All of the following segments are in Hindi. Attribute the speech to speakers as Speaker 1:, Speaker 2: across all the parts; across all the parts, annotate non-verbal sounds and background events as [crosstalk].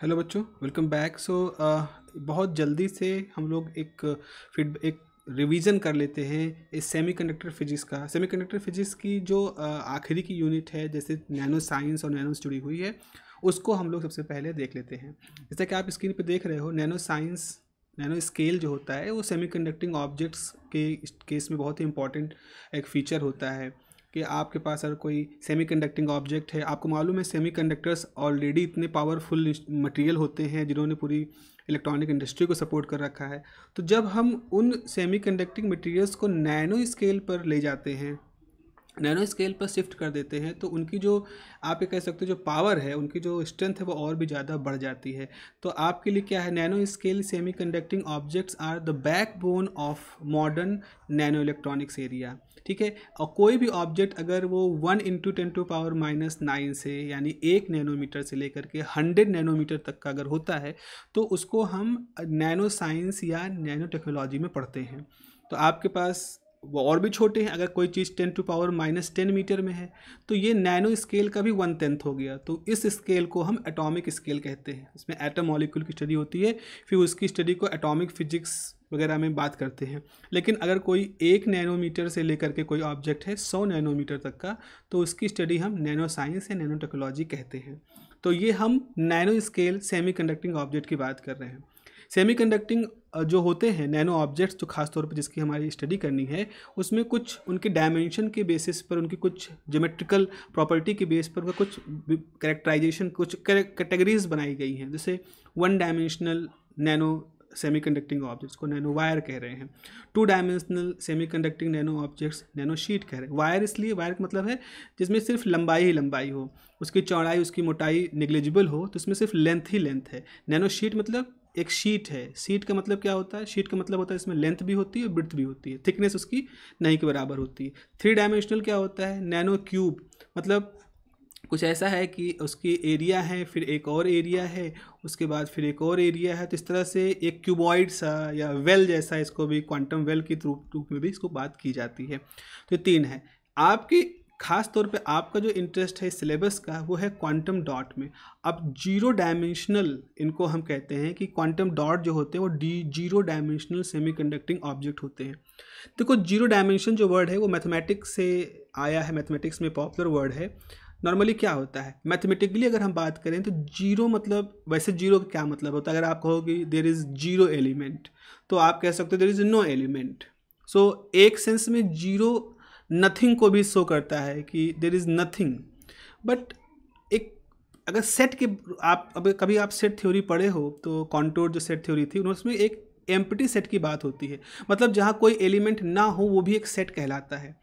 Speaker 1: हेलो बच्चों वेलकम बैक सो बहुत जल्दी से हम लोग एक फीड एक रिवीजन कर लेते हैं इस सेमीकंडक्टर फिजिक्स का सेमीकंडक्टर फिजिक्स की जो uh, आखिरी की यूनिट है जैसे नैनो साइंस और नैनो जुड़ी हुई है उसको हम लोग सबसे पहले देख लेते हैं जैसा कि आप स्क्रीन पर देख रहे हो नैनो साइंस नैनो स्केल जो होता है वो सेमी ऑब्जेक्ट्स के केस में बहुत ही इंपॉर्टेंट एक फीचर होता है कि आपके पास अगर कोई सेमीकंडक्टिंग ऑब्जेक्ट है आपको मालूम है सेमीकंडक्टर्स ऑलरेडी इतने पावरफुल मटेरियल होते हैं जिन्होंने पूरी इलेक्ट्रॉनिक इंडस्ट्री को सपोर्ट कर रखा है तो जब हम उन सेमीकंडक्टिंग मटेरियल्स को नैनो स्केल पर ले जाते हैं नैनो स्केल पर शिफ्ट कर देते हैं तो उनकी जो आप ये कह सकते हो जो पावर है उनकी जो स्ट्रेंथ है वो और भी ज़्यादा बढ़ जाती है तो आपके लिए क्या है nano scale semiconducting objects are the backbone of modern nano electronics area ठीक है और कोई भी ऑब्जेक्ट अगर वो one into ten to power minus nine से यानी एक नैनोमीटर से लेकर के हंड्रेड नैनोमीटर तक का अगर होता है तो उसको हम नैनो साइंस या नैनो टेक्नोलॉजी में पढ़ते हैं तो आपके पास वो और भी छोटे हैं अगर कोई चीज़ ten to power minus ten metre में है तो ये नैनो स्केल का भी वन टेंथ हो गया तो इस स्केल को हम एटॉमिक स्केल कहते हैं इसमें एटम मॉलिक्यूल की स्टडी होती है फिर उसकी स्टडी को एटॉमिक फिजिक्स वगैरह में बात करते हैं लेकिन अगर कोई एक नैनोमीटर से लेकर के कोई ऑब्जेक्ट है सौ नैनोमीटर तक का तो उसकी स्टडी हम नैनो साइंस या नैनो टेक्नोलॉजी कहते हैं तो ये हम nano scale semiconducting object की बात कर रहे हैं सेमीकंडक्टिंग जो होते हैं नैनो ऑब्जेक्ट्स जो खास तौर पर जिसकी हमारी स्टडी करनी है उसमें कुछ उनके डायमेंशन के बेसिस पर उनकी कुछ जोमेट्रिकल प्रॉपर्टी के बेस पर कुछ करेक्टराइजेशन कुछ कैटेगरीज बनाई गई हैं जैसे one dimensional nano semiconducting objects को नैनो वायर कह रहे हैं two dimensional semiconducting nano objects nano sheet कह रहे हैं वायर इसलिए वायर का मतलब है जिसमें सिर्फ लंबाई ही लंबाई हो उसकी चौड़ाई उसकी मोटाई निग्लिजिबल हो तो इसमें सिर्फ लेंथ ही लेंथ है नैनो शीट मतलब एक शीट है शीट का मतलब क्या होता है शीट का मतलब होता है इसमें लेंथ भी होती है और ब्रथ भी होती है थिकनेस उसकी नहीं के बराबर होती है थ्री डायमेंशनल क्या होता है नैनो क्यूब मतलब कुछ ऐसा है कि उसकी एरिया है फिर एक और एरिया है उसके बाद फिर एक और एरिया है तो इस तरह से एक क्यूबॉइड सा या वेल जैसा इसको भी क्वांटम वेल की रूप में भी इसको बात की जाती है तो तीन है आपकी खास तौर पे आपका जो इंटरेस्ट है सिलेबस का वो है क्वांटम डॉट में अब जीरो डायमेंशनल इनको हम कहते हैं कि क्वांटम डॉट जो होते हैं वो D zero dimensional semiconducting object होते हैं देखो जीरो डायमेंशन जो वर्ड है वो मैथमेटिक्स से आया है मैथमेटिक्स में पॉपुलर वर्ड है नॉर्मली क्या होता है मैथमेटिकली अगर हम बात करें तो जीरो मतलब वैसे जीरो का क्या मतलब होता है अगर आप कहोगे देर इज़ जीरो एलिमेंट तो आप कह सकते हो there is no element so एक सेंस में जीरो नथिंग को भी शो करता है कि देर इज़ नथिंग बट एक अगर सेट के आप अब कभी आप सेट थ्योरी पढ़े हो तो कॉन्टोर जो सेट थ्योरी थी उसमें एक एम्पटी सेट की बात होती है मतलब जहाँ कोई एलिमेंट ना हो वो भी एक सेट कहलाता है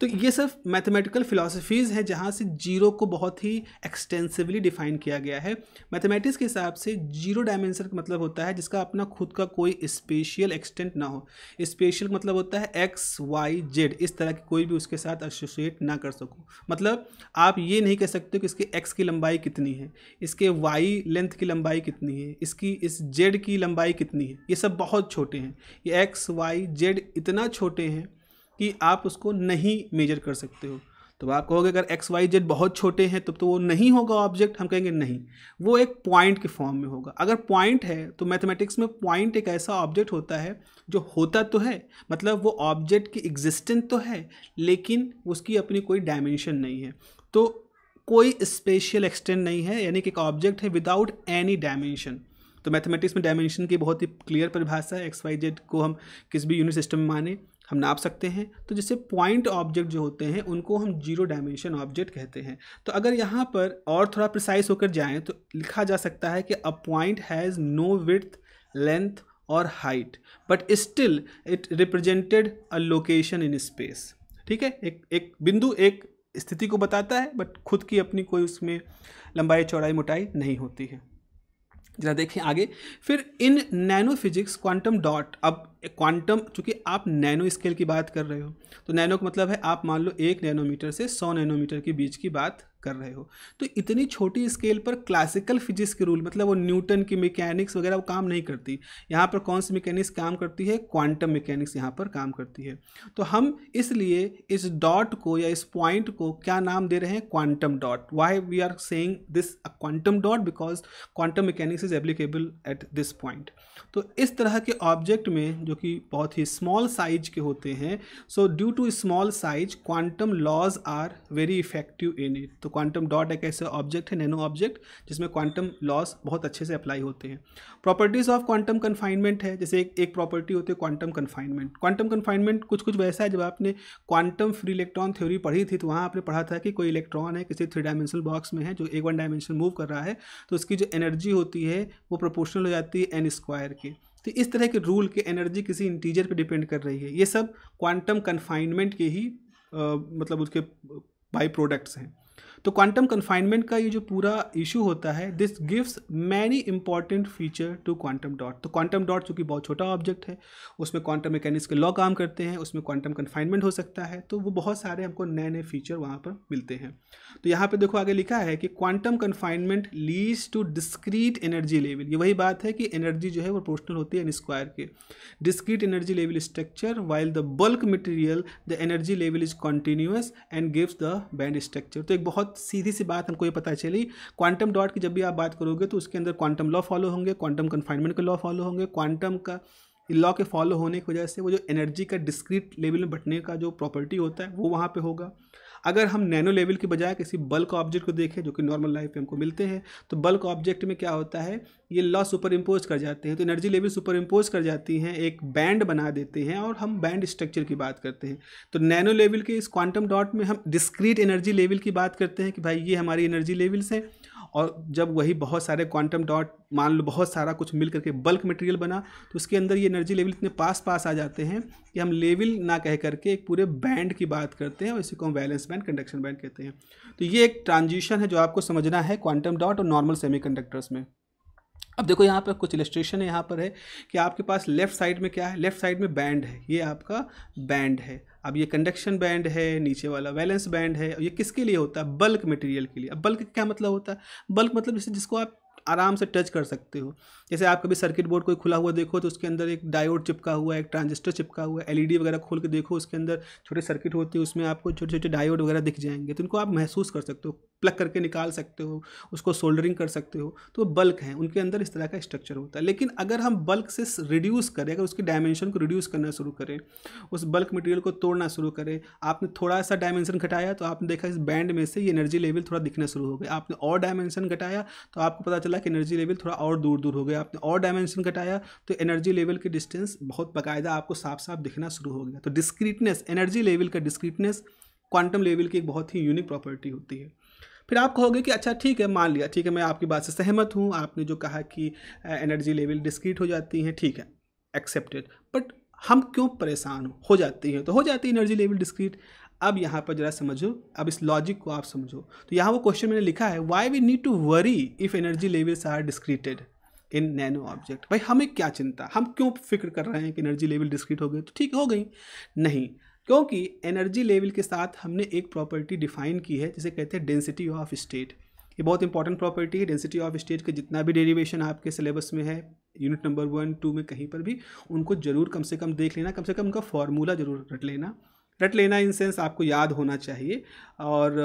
Speaker 1: तो ये सिर्फ मैथमेटिकल फ़िलासफ़ीज़ हैं जहाँ से जीरो को बहुत ही एक्सटेंसिवली डिफाइन किया गया है मैथमेटिक्स के हिसाब से जीरो डायमेंशन का मतलब होता है जिसका अपना खुद का कोई स्पेशियल एक्सटेंट ना हो स्पेशल मतलब होता है एक्स वाई जेड इस तरह की कोई भी उसके साथ एसोसिएट ना कर सको मतलब आप ये नहीं कह सकते कि इसके एक्स की लंबाई कितनी है इसके वाई लेंथ की लंबाई कितनी है इसकी इस जेड की लंबाई कितनी है ये सब बहुत छोटे हैं ये एक्स वाई जेड इतना छोटे हैं कि आप उसको नहीं मेजर कर सकते हो तो आप कहोगे अगर एक्स वाई जेड बहुत छोटे हैं तब तो वो नहीं होगा ऑब्जेक्ट हम कहेंगे नहीं वो एक पॉइंट के फॉर्म में होगा अगर पॉइंट है तो मैथमेटिक्स में पॉइंट एक ऐसा ऑब्जेक्ट होता है जो होता तो है मतलब वो ऑब्जेक्ट की एग्जिस्टेंस तो है लेकिन उसकी अपनी कोई डायमेंशन नहीं है तो कोई स्पेशल एक्सटेंड नहीं है यानी कि एक ऑब्जेक्ट है विदाउट एनी डायमेंशन तो मैथमेटिक्स में डायमेंशन की बहुत ही क्लियर परिभाषा है एक्स वाई जेड को हम किस भी यूनिट सिस्टम में माने हम नाप सकते हैं तो जैसे पॉइंट ऑब्जेक्ट जो होते हैं उनको हम जीरो डायमेंशन ऑब्जेक्ट कहते हैं तो अगर यहाँ पर और थोड़ा प्रिसाइज होकर जाएँ तो लिखा जा सकता है कि a point has no with length और height but still it represented a location in space ठीक है एक एक बिंदु एक स्थिति को बताता है बट खुद की अपनी कोई उसमें लंबाई चौड़ाई मोटाई नहीं होती है जरा देखें आगे फिर इन नैनो फिजिक्स क्वांटम डॉट अब क्वांटम चूंकि आप नैनो स्केल की बात कर रहे हो तो नैनो का मतलब है आप मान लो एक नैनोमीटर से सौ नैनोमीटर के बीच की बात कर रहे हो तो इतनी छोटी स्केल पर क्लासिकल फिजिक्स के रूल मतलब वो न्यूटन की मैकेनिक्स वगैरह वो काम नहीं करती यहाँ पर कौन सी मैकेनिक्स काम करती है क्वांटम मैकेनिक्स यहाँ पर काम करती है तो हम इसलिए इस डॉट को या इस पॉइंट को क्या नाम दे रहे हैं quantum dot why we are saying this quantum dot because quantum mechanics is applicable at this point तो इस तरह के ऑब्जेक्ट में जो कि बहुत ही स्मॉल साइज के होते हैं so due to small size quantum laws are very effective in it तो क्वांटम डॉट एक ऐसे ऑब्जेक्ट है नैनो ऑब्जेक्ट जिसमें क्वांटम लॉस बहुत अच्छे से अप्लाई होते हैं प्रॉपर्टीज़ ऑफ क्वांटम कन्फाइनमेंट है जैसे एक एक प्रॉपर्टी होती है क्वांटम कन्फाइनमेंट क्वांटम कन्फाइनमेंट कुछ कुछ वैसा है जब आपने क्वांटम फ्री इलेक्ट्रॉन थ्योरी पढ़ी थी तो वहाँ आपने पढ़ा था कि कोई इलेक्ट्रॉन है किसी थ्री डायमेंशनल बॉक्स में है जो एक वन डायमेंशन मूव कर रहा है तो उसकी जो एनर्जी होती है वो प्रोपोर्शनल हो जाती है एन स्क्वायर की तो इस तरह के रूल के एनर्जी किसी इंटीजर पे डिपेंड कर रही है ये सब क्वांटम कन्फाइनमेंट के ही आ, मतलब उसके बाई प्रोडक्ट्स हैं तो क्वांटम कन्फाइनमेंट का ये जो पूरा इशू होता है this gives many important feature to quantum dot तो क्वांटम डॉट चूंकि बहुत छोटा ऑब्जेक्ट है उसमें क्वांटम मैकेनिक्स के लॉ काम करते हैं उसमें क्वांटम कन्फाइनमेंट हो सकता है तो वो बहुत सारे हमको नए नए फीचर वहाँ पर मिलते हैं तो यहाँ पर देखो आगे लिखा है कि quantum confinement leads to discrete energy level ये वही बात है कि एनर्जी जो है वो प्रोपोर्शनल होती है एन स्क्वायर के discrete energy level structure while the bulk material the energy level is continuous and gives the band structure तो एक बहुत सीधी सी बात हमको ये पता चली क्वांटम डॉट की जब भी आप बात करोगे तो उसके अंदर क्वांटम लॉ फॉलो होंगे क्वांटम कन्फाइनमेंट के लॉ फॉलो होंगे क्वांटम का लॉ के फॉलो होने की वजह से वो जो एनर्जी का डिस्क्रीट लेवल में बटने का जो प्रॉपर्टी होता है वो वहाँ पे होगा अगर हम नैनो लेवल की बजाय किसी बल्क ऑब्जेक्ट को देखें जो कि नॉर्मल लाइफ में हमको मिलते हैं तो बल्क ऑब्जेक्ट में क्या होता है ये लॉ सुपर इम्पोज कर जाते हैं तो एनर्जी लेवल सुपर इम्पोज कर जाती हैं एक बैंड बना देते हैं और हम बैंड स्ट्रक्चर की बात करते हैं तो नैनो लेवल के इस क्वांटम डॉट में हम डिस्क्रीट एनर्जी लेवल की बात करते हैं कि भाई ये हमारी एनर्जी लेवल्स हैं और जब वही बहुत सारे क्वांटम डॉट मान लो बहुत सारा कुछ मिल करके बल्क मटेरियल बना तो उसके अंदर ये एनर्जी लेवल इतने पास पास आ जाते हैं कि हम लेवल ना कह करके एक पूरे बैंड की बात करते हैं और इसी को हम वैलेंस बैंड कंडक्शन बैंड कहते हैं तो ये एक ट्रांजिशन है जो आपको समझना है क्वांटम डॉट और नॉर्मल सेमी में अब देखो यहाँ पर कुछ इलेस्ट्रेशन है यहाँ पर है कि आपके पास लेफ्ट साइड में क्या है लेफ्ट साइड में बैंड है ये आपका बैंड है अब ये कंडक्शन बैंड है नीचे वाला वैलेंस बैंड है ये किसके लिए होता है बल्क मटेरियल के लिए अब बल्क क्या मतलब होता है बल्क मतलब जैसे जिसको आप आराम से टच कर सकते हो जैसे आप कभी सर्किट बोर्ड कोई खुला हुआ देखो तो उसके अंदर एक डायोड चिपका हुआ है एक ट्रांजिस्टर चिपका हुआ है एलईडी वगैरह खोल के देखो उसके अंदर छोटे सर्किट होते हैं उसमें आपको छोटे छोटे डायोड वगैरह दिख जाएंगे तो उनको आप महसूस कर सकते हो प्लग करके निकाल सकते हो उसको सोल्डरिंग कर सकते हो तो बल्क हैं उनके अंदर इस तरह का स्ट्रक्चर होता है लेकिन अगर हम बल्क से रिड्यूस करें अगर उसकी डायमेंशन को रिड्यूस करना शुरू करें उस बल्क मटेरियल को तोड़ना शुरू करें आपने थोड़ा सा डायमेंशन घटाया तो आपने देखा इस बैंड में से एनर्जी लेवल थोड़ा दिखना शुरू हो गया आपने और डायमेंशन घटाया तो आपको पता चला तक एनर्जी लेवल थोड़ा और दूर दूर हो गया आपने और डायमेंशन घटाया तो एनर्जी लेवल की डिस्टेंस बहुत बाकायदा आपको साफ साफ दिखना शुरू हो गया तो डिस्क्रीटनेस एनर्जी लेवल का डिस्क्रीटनेस क्वांटम लेवल की एक बहुत ही यूनिक प्रॉपर्टी होती है फिर आप कहोगे कि अच्छा ठीक है मान लिया ठीक है मैं आपकी बात से सहमत हूँ आपने जो कहा कि एनर्जी लेवल डिस्क्रीट हो जाती हैं ठीक है एक्सेप्टेड बट हम क्यों परेशान हो जाती हैं तो हो जाती है एनर्जी लेवल डिस्क्रीट अब यहाँ पर जरा समझो अब इस लॉजिक को आप समझो तो यहाँ वो क्वेश्चन मैंने लिखा है why we need to worry if energy levels are discreted in nano object भाई हमें क्या चिंता हम क्यों फिक्र कर रहे हैं कि एनर्जी लेवल डिस्क्रीट हो गए तो ठीक हो गई नहीं क्योंकि एनर्जी लेवल के साथ हमने एक प्रॉपर्टी डिफाइन की है जिसे कहते हैं डेंसिटी ऑफ स्टेट ये बहुत इंपॉर्टेंट प्रॉपर्टी है डेंसिटी ऑफ स्टेट का जितना भी डेरिवेशन आपके सिलेबस में है यूनिट नंबर वन टू में कहीं पर भी उनको जरूर कम से कम देख लेना कम से कम उनका फॉर्मूला जरूर रट लेना रट लेना इन सेंस आपको याद होना चाहिए और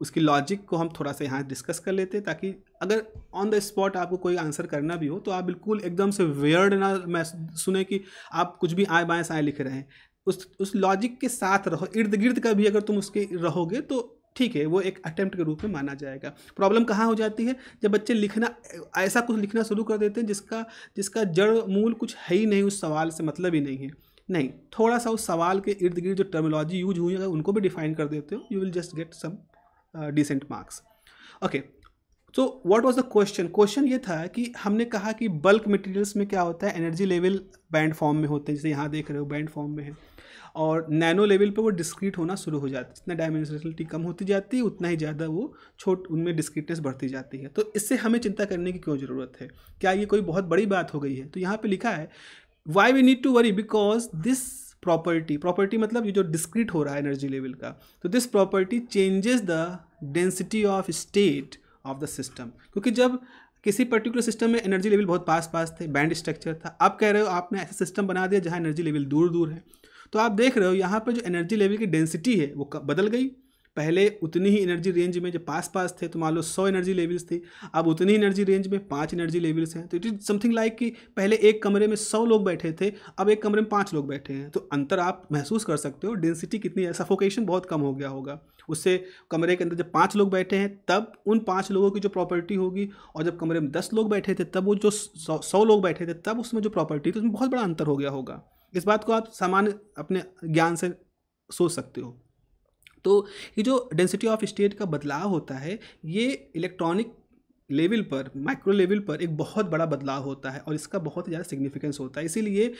Speaker 1: उसकी लॉजिक को हम थोड़ा सा यहाँ डिस्कस कर लेते हैं ताकि अगर ऑन द स्पॉट आपको कोई आंसर करना भी हो तो आप बिल्कुल एकदम से वेयर्ड ना मैं सुने कि आप कुछ भी आए बाएँ साएँ लिख रहे हैं उस उस लॉजिक के साथ रहो इर्द गिर्द का भी अगर तुम उसके रहोगे तो ठीक है वो एक अटैम्प्ट के रूप में माना जाएगा प्रॉब्लम कहाँ हो जाती है जब बच्चे लिखना ऐसा कुछ लिखना शुरू कर देते हैं जिसका जिसका जड़ मूल कुछ है ही नहीं उस सवाल से मतलब ही नहीं है नहीं थोड़ा सा उस सवाल के इर्द गिर्द जो टर्मोलॉजी यूज हुई है उनको भी डिफाइन कर देते हो you will just get some decent marks okay so what was the question question ये था कि हमने कहा कि बल्क मटेरियल्स में क्या होता है एनर्जी लेवल बैंड फॉर्म में होते हैं जैसे यहाँ देख रहे हो बैंड फॉर्म में है और नैनो लेवल पर वो डिस्क्रीट होना शुरू हो जाती है जितना डायमेंशनलिटी कम होती जाती है उतना ही ज़्यादा वो छोट उनमें डिस्क्रीटनेस बढ़ती जाती है तो इससे हमें चिंता करने की क्यों ज़रूरत है क्या ये कोई बहुत बड़ी बात हो गई है तो यहाँ पे लिखा है why we need to worry because this property property मतलब ये जो डिस्क्रीट हो रहा है एनर्जी लेवल का तो this property changes the density of state of the system क्योंकि जब किसी पर्टिकुलर सिस्टम में एनर्जी लेवल बहुत पास पास थे बैंड स्ट्रक्चर था आप कह रहे हो आपने ऐसा सिस्टम बना दिया जहाँ एनर्जी लेवल दूर दूर है तो आप देख रहे हो यहाँ पर जो एनर्जी लेवल की डेंसिटी है वो बदल गई पहले उतनी ही एनर्जी रेंज में जब पास पास थे तो मान लो सौ एनर्जी लेवल्स थी अब उतनी ही एनर्जी रेंज में पाँच एनर्जी लेवल्स हैं तो इट इज़ समथिंग लाइक कि पहले एक कमरे में सौ लोग बैठे थे अब एक कमरे में पाँच लोग बैठे हैं तो अंतर आप महसूस कर सकते हो डेंसिटी कितनी है सफोकेशन बहुत कम हो गया होगा उससे कमरे के अंदर जब पाँच लोग बैठे हैं तब उन पाँच लोगों की जो प्रॉपर्टी होगी और जब कमरे में दस लोग बैठे थे तब वो जो सौ सौ लोग बैठे थे तब उसमें जो प्रॉपर्टी थी तो उसमें बहुत बड़ा अंतर हो गया होगा इस बात को आप सामान्य अपने ज्ञान से सोच सकते हो तो ये जो डेंसिटी ऑफ स्टेट का बदलाव होता है ये इलेक्ट्रॉनिक लेवल पर माइक्रो लेवल पर एक बहुत बड़ा बदलाव होता है और इसका बहुत ही ज़्यादा सिग्निफिकेंस होता है इसीलिए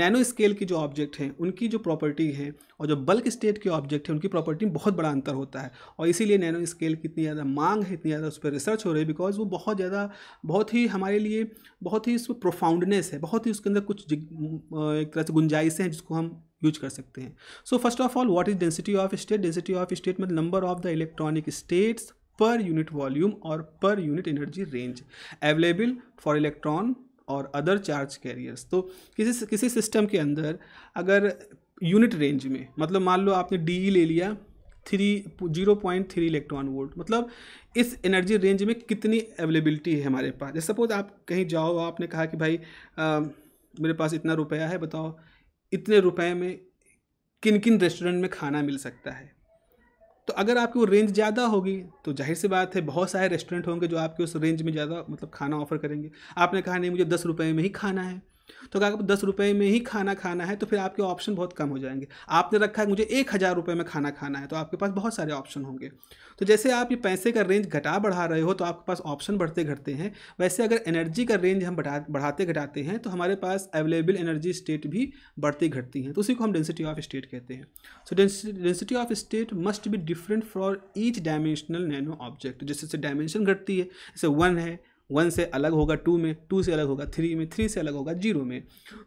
Speaker 1: नैनो स्केल के जो ऑब्जेक्ट हैं उनकी जो प्रॉपर्टी है और जो बल्क स्टेट के ऑब्जेक्ट हैं उनकी प्रॉपर्टी में बहुत बड़ा अंतर होता है और इसीलिए नैनो स्केल की इतनी ज़्यादा मांग है इतनी ज़्यादा उस पर रिसर्च हो रही है बिकॉज वो बहुत ज़्यादा बहुत ही हमारे लिए बहुत ही उसमें प्रोफाउंडनेस है बहुत ही उसके अंदर कुछ एक तरह से गुंजाइशें हैं जिसको हम यूज कर सकते हैं so first of all what is density of state density of state मतलब number of the electronic states per unit volume और per unit energy range available for electron और अदर चार्ज कैरियर्स तो किसी किसी सिस्टम के अंदर अगर यूनिट रेंज में मतलब मान लो आपने डी e ले लिया three zero point three electron volt मतलब इस एनर्जी रेंज में कितनी अवेलेबिलिटी है हमारे पास जैसे सपोज आप कहीं जाओ आपने कहा कि भाई आ, मेरे पास इतना रुपया है बताओ इतने रुपए में किन किन रेस्टोरेंट में खाना मिल सकता है तो अगर आपकी वो रेंज ज़्यादा होगी तो जाहिर सी बात है बहुत सारे रेस्टोरेंट होंगे जो आपके उस रेंज में ज़्यादा मतलब खाना ऑफर करेंगे आपने कहा नहीं मुझे दस रुपये में ही खाना है तो अगर आपको दस रुपये में ही खाना खाना है तो फिर आपके ऑप्शन बहुत कम हो जाएंगे आपने रखा है मुझे एक हज़ार रुपये में खाना खाना है तो आपके पास बहुत सारे ऑप्शन होंगे तो जैसे आप ये पैसे का रेंज घटा बढ़ा रहे हो तो आपके पास ऑप्शन बढ़ते घटते हैं वैसे अगर एनर्जी का रेंज हम बढ़ा बढ़ाते घटाते हैं तो हमारे पास अवेलेबल एनर्जी स्टेट भी बढ़ती घटती हैं तो उसी को हम डेंसिटी ऑफ स्टेट कहते हैं so density of state must be different for each dimensional nano object जैसे जैसे डायमेंशन घटती है जैसे वन है वन से अलग होगा टू में टू से अलग होगा थ्री में थ्री से अलग होगा जीरो में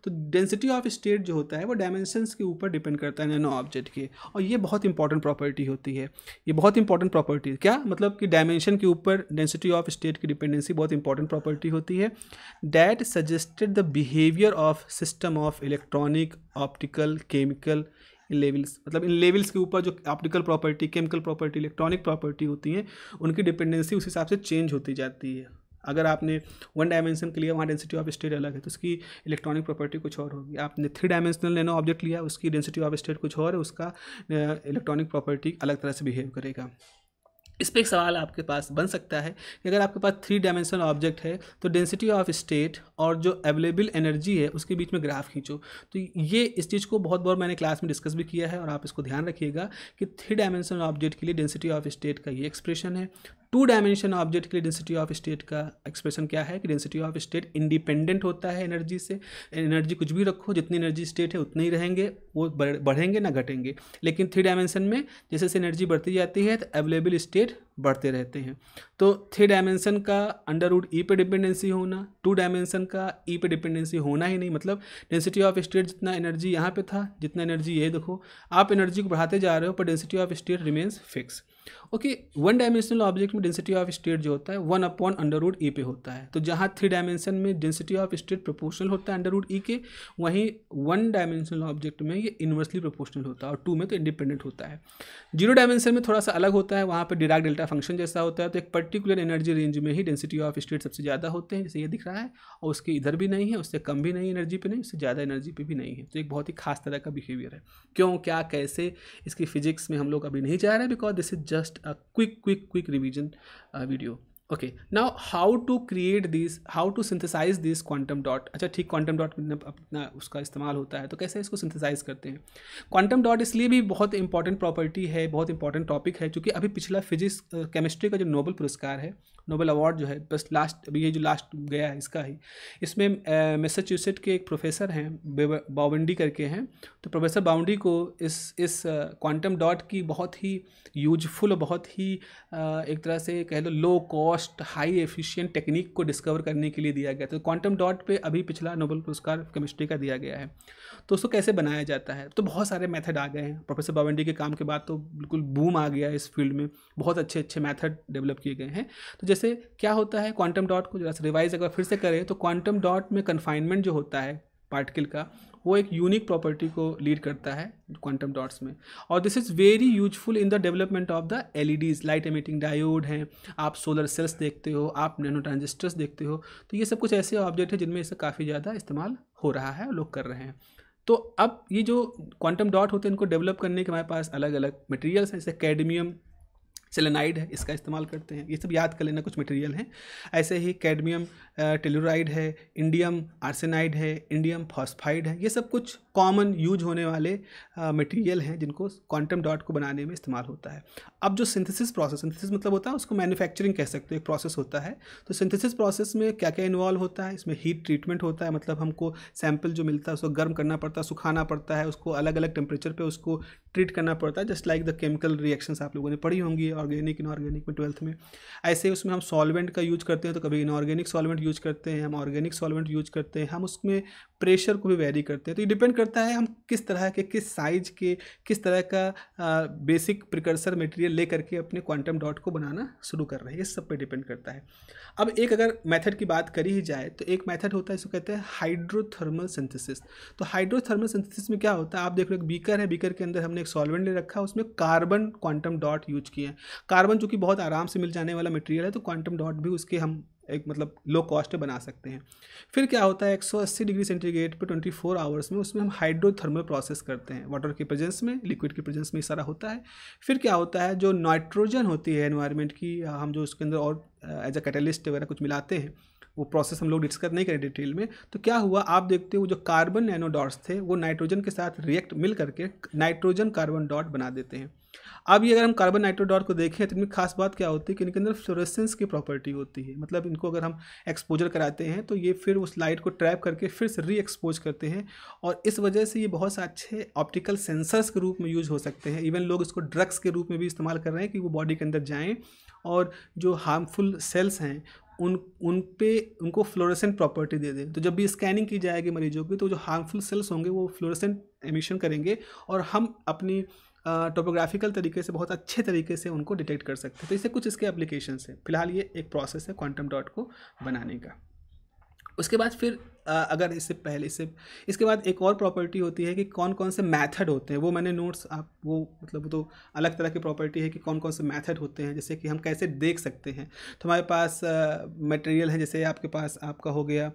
Speaker 1: तो डेंसिटी ऑफ स्टेट जो होता है वो डायमेंशंस के ऊपर डिपेंड करता है नैनो ऑब्जेक्ट के और ये बहुत इंपॉर्टेंट प्रॉपर्टी होती है ये बहुत इंपॉर्टेंट प्रॉपर्टी क्या मतलब कि डायमेंशन के ऊपर डेंसिटी ऑफ स्टेट की डिपेंडेंसी बहुत इंपॉर्टेंट प्रॉपर्टी होती है that suggested the behaviour of system of electronic optical chemical in levels मतलब इन लेवल्स के ऊपर जो optical property chemical property electronic property होती हैं उनकी डिपेंडेंसी उस हिसाब से चेंज होती जाती है अगर आपने वन डायमेंशन के लिए वहाँ डेंसिटी ऑफ स्टेट अलग है तो उसकी इलेक्ट्रॉनिक प्रॉपर्टी कुछ और होगी आपने थ्री डायमेंशनल लेना ऑब्जेक्ट लिया उसकी डेंसिटी ऑफ स्टेट कुछ और है उसका इलेक्ट्रॉनिक प्रॉपर्टी अलग तरह से बिहेव करेगा इस पर एक सवाल आपके पास बन सकता है कि अगर आपके पास थ्री डायमेंशनल ऑब्जेक्ट है तो डेंसिटी ऑफ स्टेट और जो अवेलेबल एनर्जी है उसके बीच में ग्राफ खींचो तो ये इस चीज़ को बहुत बार मैंने क्लास में डिस्कस भी किया है और आप इसको ध्यान रखिएगा कि थ्री डायमेंशनल ऑब्जेक्ट के लिए डेंसिटी ऑफ स्टेट का ये एक्सप्रेशन है टू डायमेंशन ऑब्जेक्ट के लिए डेंसिटी ऑफ स्टेट का एक्सप्रेशन क्या है कि डेंसिटी ऑफ स्टेट इंडिपेंडेंट होता है एनर्जी से एनर्जी कुछ भी रखो जितनी एनर्जी स्टेट है उतने ही रहेंगे वो बढ़ेंगे ना घटेंगे लेकिन थ्री डायमेंशन में जैसे जैसे एनर्जी बढ़ती जाती है तो अवेलेबल स्टेट बढ़ते रहते हैं तो थ्री डायमेंशन का अंडर रूड ई पे डिपेंडेंसी होना टू डायमेंशन का ई पे डिपेंडेंसी होना ही नहीं मतलब डेंसिटी ऑफ स्टेट जितना एनर्जी यहाँ पे था जितना एनर्जी ये देखो आप एनर्जी को बढ़ाते जा रहे हो पर density of state remains fix okay one dimensional object में डेंसिटी ऑफ स्टेट जो होता है one upon under root E पे होता है तो जहाँ थ्री डायमेंशन में डेंसिटी ऑफ स्टेट प्रोपोर्शनल होता है अंडर रूड ई के वहीं वन डायमेंशनल ऑब्जेक्ट में ये इन्वर्सली प्रोपोर्शनल होता है और टू में तो इंडिपेंडेंट होता है जीरो डायमेंशन में थोड़ा सा अलग होता है वहाँ पर डिराक डेल्टा फंक्शन जैसा होता है तो एक पर्टिकुलर एनर्जी रेंज में ही डेंसिटी ऑफ स्टेट सबसे ज़्यादा होते हैं जैसे ये दिख रहा है और उसके इधर भी नहीं है उससे कम भी नहीं एनर्जी पर नहीं उससे ज़्यादा एनर्जी पर भी नहीं है तो एक बहुत ही खास तरह का बिहेवियर है क्यों क्या कैसे इसकी फिजिक्स में हम लोग अभी नहीं जा रहे because this is just a quick quick quick revision uh, video okay now how to create this how to synthesize this quantum dot अच्छा ठीक क्वांटम डॉट अपना उसका इस्तेमाल होता है तो कैसे इसको सिंथेसाइज करते हैं क्वांटम डॉट इसलिए भी बहुत इंपॉर्टेंट प्रॉपर्टी है बहुत इंपॉर्टेंट टॉपिक है क्योंकि अभी पिछला फिजिक्स केमिस्ट्री uh, का जो नोबल पुरस्कार है नोबेल अवार्ड जो है बस लास्ट अभी ये जो लास्ट गया है इसका ही इसमें मैसाच्यूसेट के एक प्रोफेसर हैं बाउंडी करके हैं तो प्रोफेसर बाउंडी को इस इस क्वांटम डॉट की बहुत ही यूजफुल बहुत ही एक तरह से कह लो low cost high efficient technique को डिस्कवर करने के लिए दिया गया तो क्वांटम डॉट पे अभी पिछला नोबल पुरस्कार केमिस्ट्री का दिया गया है तो उसको कैसे बनाया जाता है तो बहुत सारे मेथड आ गए हैं प्रोफेसर बावंडी के काम के बाद तो बिल्कुल बूम आ गया इस फील्ड में बहुत अच्छे अच्छे मैथड डेवलप किए गए हैं तो जैसे क्या होता है क्वांटम डॉट को जरा रिवाइज अगर फिर से करें तो क्वांटम डॉट में कन्फाइनमेंट जो होता है पार्टिकल का वो एक यूनिक प्रॉपर्टी को लीड करता है क्वांटम डॉट्स में और this is very useful in the development of the L light emitting diode हैं आप सोलर सेल्स देखते हो आप नैनो ट्रांजिस्टर्स देखते हो तो ये सब कुछ ऐसे ऑब्जेक्ट हैं जिनमें इसका काफ़ी ज़्यादा इस्तेमाल हो रहा है लोग कर रहे हैं तो अब ये जो क्वांटम डॉट होते हैं इनको डेवलप करने के हमारे पास अलग अलग मटेरियल्स हैं जैसे कैडमियम सेलेनाइड है इसका इस्तेमाल करते हैं ये सब याद कर लेना कुछ मटेरियल हैं ऐसे ही कैडमियम टेलोराइड है इंडियम आर्सेनाइड है इंडियम फॉस्फाइड है ये सब कुछ कॉमन यूज होने वाले मटेरियल हैं जिनको क्वांटम डॉट को बनाने में इस्तेमाल होता है अब जो सिंथेसिस प्रोसेस सिंथेसिस मतलब होता है उसको मैन्युफैक्चरिंग कह सकते हो एक प्रोसेस होता है तो सिंथेसिस प्रोसेस में क्या क्या इन्वॉल्व होता है इसमें हीट ट्रीटमेंट होता है मतलब हमको सैंपल जो मिलता है उसको गर्म करना पड़ता है सुखाना पड़ता है उसको अलग अलग टेम्परेचर पर उसको ट्रीट करना पड़ता है just like the chemical reactions आप लोगों ने पढ़ी होंगी और ऑर्गेनिक इनऑर्गेनिक में ट्वेल्थ में ऐसे उसमें हम सॉल्वेंट का यूज करते हैं तो कभी इनऑर्गेनिक सॉल्वेंट यूज करते हैं हम ऑर्गेनिक सॉल्वेंट यूज करते हैं हम उसमें प्रेशर को भी वेरी करते हैं तो ये डिपेंड करता है हम किस तरह के किस साइज के किस तरह का बेसिक प्रिकर्सर मटेरियल ले करके अपने क्वांटम डॉट को बनाना शुरू कर रहे हैं ये सब पे डिपेंड करता है अब एक अगर मेथड की बात करी ही जाए तो एक मेथड होता है इसको कहते हैं हाइड्रोथर्मल सिंथेसिस तो हाइड्रोथर्मल सिंथेसिस में क्या होता है आप देख रहे हो बीकर है बीकर के अंदर हमने एक सॉल्वेंट ले रखा है उसमें कार्बन क्वांटम डॉट यूज किए हैं कार्बन चूँकि बहुत आराम से मिल जाने वाला मटेरियल है तो क्वांटम डॉट भी उसके हम एक मतलब लो कॉस्ट बना सकते हैं फिर क्या होता है 180 डिग्री सेंटीग्रेड पर 24 आवर्स में उसमें हम हाइड्रोथर्मल प्रोसेस करते हैं वाटर के प्रेजेंस में लिक्विड के प्रेजेंस में सारा होता है फिर क्या होता है जो नाइट्रोजन होती है एनवायरनमेंट की हम जो उसके अंदर और एज अ कैटलिस्ट वगैरह कुछ मिलाते हैं वो प्रोसेस हम लोग डिस्कस नहीं करें डिटेल में तो क्या हुआ आप देखते हो जो कार्बन नैनोडॉट्स थे वो नाइट्रोजन के साथ रिएक्ट मिल करके नाइट्रोजन कार्बन डॉट बना देते हैं अब ये अगर हम कार्बन नाइट्रोडॉट को देखें तो इनमें खास बात क्या होती है कि इनके अंदर फ्लोरेसेंस की प्रॉपर्टी होती है मतलब इनको अगर हम एक्सपोजर कराते हैं तो ये फिर उस लाइट को ट्रैप करके फिर से री एक्सपोज करते हैं और इस वजह से ये बहुत से अच्छे ऑप्टिकल सेंसर्स के रूप में यूज हो सकते हैं इवन लोग इसको ड्रग्स के रूप में भी इस्तेमाल कर रहे हैं कि वो बॉडी के अंदर जाएँ और जो हार्मफुल सेल्स हैं उन उन पे उनको फ्लोरेसेंट प्रॉपर्टी दे दें तो जब भी स्कैनिंग की जाएगी मरीजों की तो जो हार्मफुल सेल्स होंगे वो फ्लोरेसेंट एमिशन करेंगे और हम अपनी टोपोग्राफिकल तरीके से बहुत अच्छे तरीके से उनको डिटेक्ट कर सकते हैं तो इससे कुछ इसके एप्लीकेशन है फिलहाल ये एक प्रोसेस है क्वांटम डॉट को बनाने का उसके बाद फिर अगर इससे पहले इससे इसके बाद एक और प्रॉपर्टी होती है कि कौन कौन से मैथड होते हैं वो मैंने नोट्स आप वो मतलब तो अलग तरह की प्रॉपर्टी है कि कौन कौन से मैथड होते हैं जैसे कि हम कैसे देख सकते हैं तो हमारे पास मटेरियल है जैसे आपके पास आपका हो गया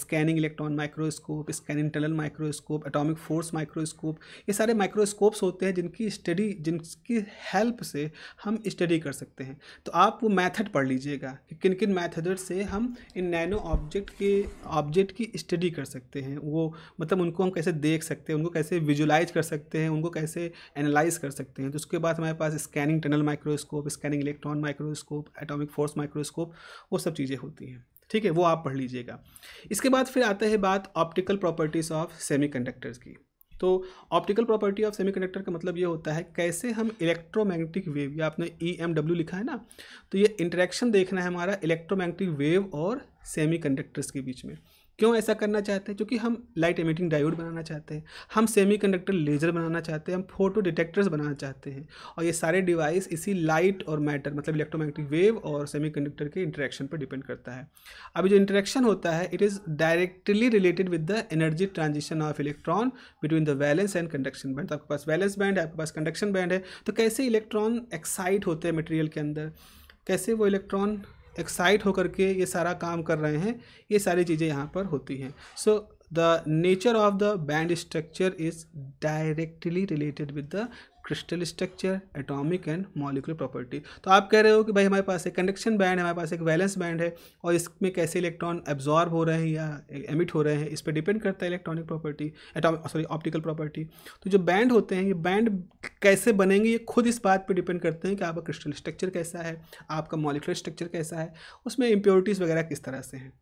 Speaker 1: scanning electron microscope scanning tunnel microscope atomic force microscope ये सारे माइक्रोस्कोप्स होते हैं जिनकी स्टडी जिनकी हेल्प से हम स्टडी कर सकते हैं तो आप वो मैथड पढ़ लीजिएगा कि किन किन मैथड से हम इन नैनो ऑब्जेक्ट के ऑब्जेक्ट की की स्टडी कर सकते हैं वो मतलब उनको हम कैसे देख सकते हैं उनको कैसे विजुलाइज कर सकते हैं उनको कैसे एनालाइज कर सकते हैं तो उसके बाद हमारे पास scanning tunnel microscope scanning electron microscope atomic force microscope वो सब चीज़ें होती हैं ठीक है वो आप पढ़ लीजिएगा इसके बाद फिर आता है बात ऑप्टिकल प्रॉपर्टीज़ ऑफ सेमी की तो ऑप्टिकल प्रॉपर्टी ऑफ सेमीकंडक्टर का मतलब ये होता है कैसे हम इलेक्ट्रोमैग्नेटिक वेव या आपने ई एम डब्ल्यू लिखा है ना तो ये इंटरेक्शन देखना है हमारा इलेक्ट्रोमैग्नेटिक वेव और सेमीकंडक्टर्स के बीच में क्यों ऐसा करना चाहते हैं क्योंकि हम लाइट एमिटिंग डायोड बनाना चाहते हैं हम सेमीकंडक्टर लेज़र बनाना चाहते हैं हम फोटो डिटेक्टर्स बनाना चाहते हैं और ये सारे डिवाइस इसी लाइट और मैटर मतलब इलेक्ट्रोमैग्नेटिक वेव और सेमीकंडक्टर के इंटरेक्शन पर डिपेंड करता है अभी जो इंटरेक्शन होता है it is directly related with the energy transition of electron between the valence and conduction band आपके पास वैलेंस बैंड है आपके पास कंडक्शन बैंड है तो कैसे इलेक्ट्रॉन एक्साइट होते हैं मटेरियल के अंदर कैसे वो इलेक्ट्रॉन एक्साइट होकर के ये सारा काम कर रहे हैं ये सारी चीज़ें यहाँ पर होती हैं so the nature of the band structure is directly related with the crystal structure atomic and molecular property तो आप कह रहे हो कि भाई हमारे पास एक कंडक्शन बैंड है हमारे पास एक वैलेंस बैंड है और इसमें कैसे इलेक्ट्रॉन एब्जॉर्ब हो रहे हैं या एमिट हो रहे हैं इस पर डिपेंड करता है electronic property atomic sorry optical property तो जो बैंड होते हैं ये बैंड कैसे बनेंगे ये खुद इस बात पर डिपेंड करते हैं कि आपका क्रिस्टल स्ट्रक्चर कैसा है आपका मॉलिकुलर स्ट्रक्चर कैसा है उसमें इम्प्योरिटीज़ वगैरह किस तरह से हैं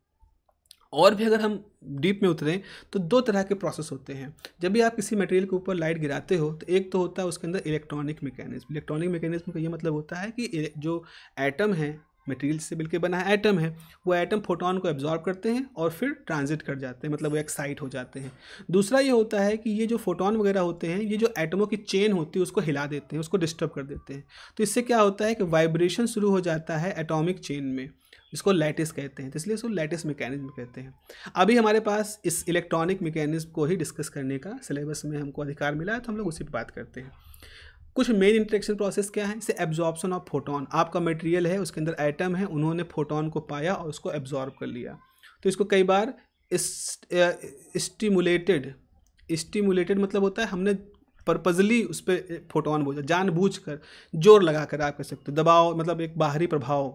Speaker 1: और भी अगर हम डीप में उतरें तो दो तरह के प्रोसेस होते हैं जब भी आप किसी मटेरियल के ऊपर लाइट गिराते हो तो एक तो होता है उसके अंदर इलेक्ट्रॉनिक मैकेनिज्म इलेक्ट्रॉनिक मैकेनिज्म का ये मतलब होता है कि जो एटम है मटेरियल से मिलकर बना है एटम है वो एटम फोटोन को एब्जॉर्ब करते हैं और फिर ट्रांजिट कर जाते हैं मतलब वो एक्साइट हो जाते हैं दूसरा ये होता है कि ये जो फोटोन वगैरह होते हैं ये जो एटमों की चेन होती है उसको हिला देते हैं उसको डिस्टर्ब कर देते हैं तो इससे क्या होता है कि वाइब्रेशन शुरू हो जाता है एटॉमिक चेन में जिसको लैटिस कहते हैं तो इसलिए उसको लैटिस मैकेनिज्म कहते हैं अभी हमारे पास इस इलेक्ट्रॉनिक मैकेनिज्म को ही डिस्कस करने का सिलेबस में हमको अधिकार मिला है तो हम लोग उसी पर बात करते हैं कुछ मेन इंट्रेक्शन प्रोसेस क्या है इसे एब्जॉर्प्शन ऑफ फोटोन आपका मटेरियल है उसके अंदर एटम है उन्होंने फोटोन को पाया और उसको एब्जॉर्ब कर लिया तो इसको कई बार स्टिमुलेटेड स्टिमुलेटेड मतलब होता है हमने पर्पजली उस पर फोटोन बोझा जानबूझ कर जोर लगा कर आप कह सकते हो दबाव मतलब एक बाहरी प्रभाव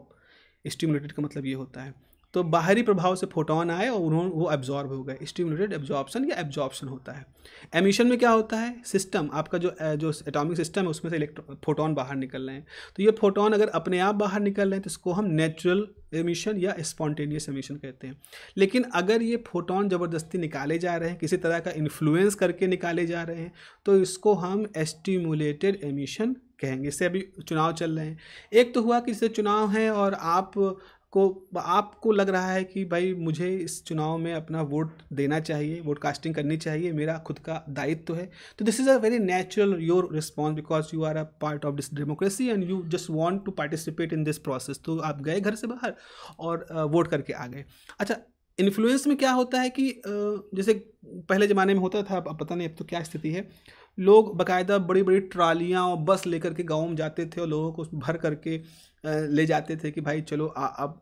Speaker 1: स्टिमुलेटेड का मतलब ये होता है तो बाहरी प्रभाव से फोटोन आए और उन्होंने वो एब्जॉर्ब हो गए स्टिमुलेटेड एब्जॉर्बन या एब्जॉर्प्शन होता है एमिशन में क्या होता है सिस्टम आपका जो जो एटॉमिक सिस्टम है उसमें से इलेक्ट्रो फोटोन बाहर निकल रहे हैं तो ये फोटोन अगर अपने आप बाहर निकल रहे हैं तो इसको हम नेचुरल एमिशन या स्पॉन्टेनियस एमिशन कहते हैं लेकिन अगर ये फोटोन ज़बरदस्ती निकाले जा रहे हैं किसी तरह का इन्फ्लुएंस करके निकाले जा रहे हैं तो इसको हम एस्टिमुलेटेड एमिशन कहेंगे इससे अभी चुनाव चल रहे हैं एक तो हुआ कि इससे चुनाव है और आप आपको आपको लग रहा है कि भाई मुझे इस चुनाव में अपना वोट देना चाहिए वोट कास्टिंग करनी चाहिए मेरा खुद का दायित्व तो है तो this is a very natural your response because you are a part of this democracy and you just want to participate in this process तो आप गए घर से बाहर और वोट करके आ गए अच्छा इन्फ्लुएंस में क्या होता है कि जैसे पहले ज़माने में होता था अब पता नहीं अब तो क्या स्थिति है लोग बाकायदा बड़ी बड़ी ट्रालियाँ और बस लेकर के गाँव में जाते थे और लोगों को भर करके ले जाते थे कि भाई चलो अब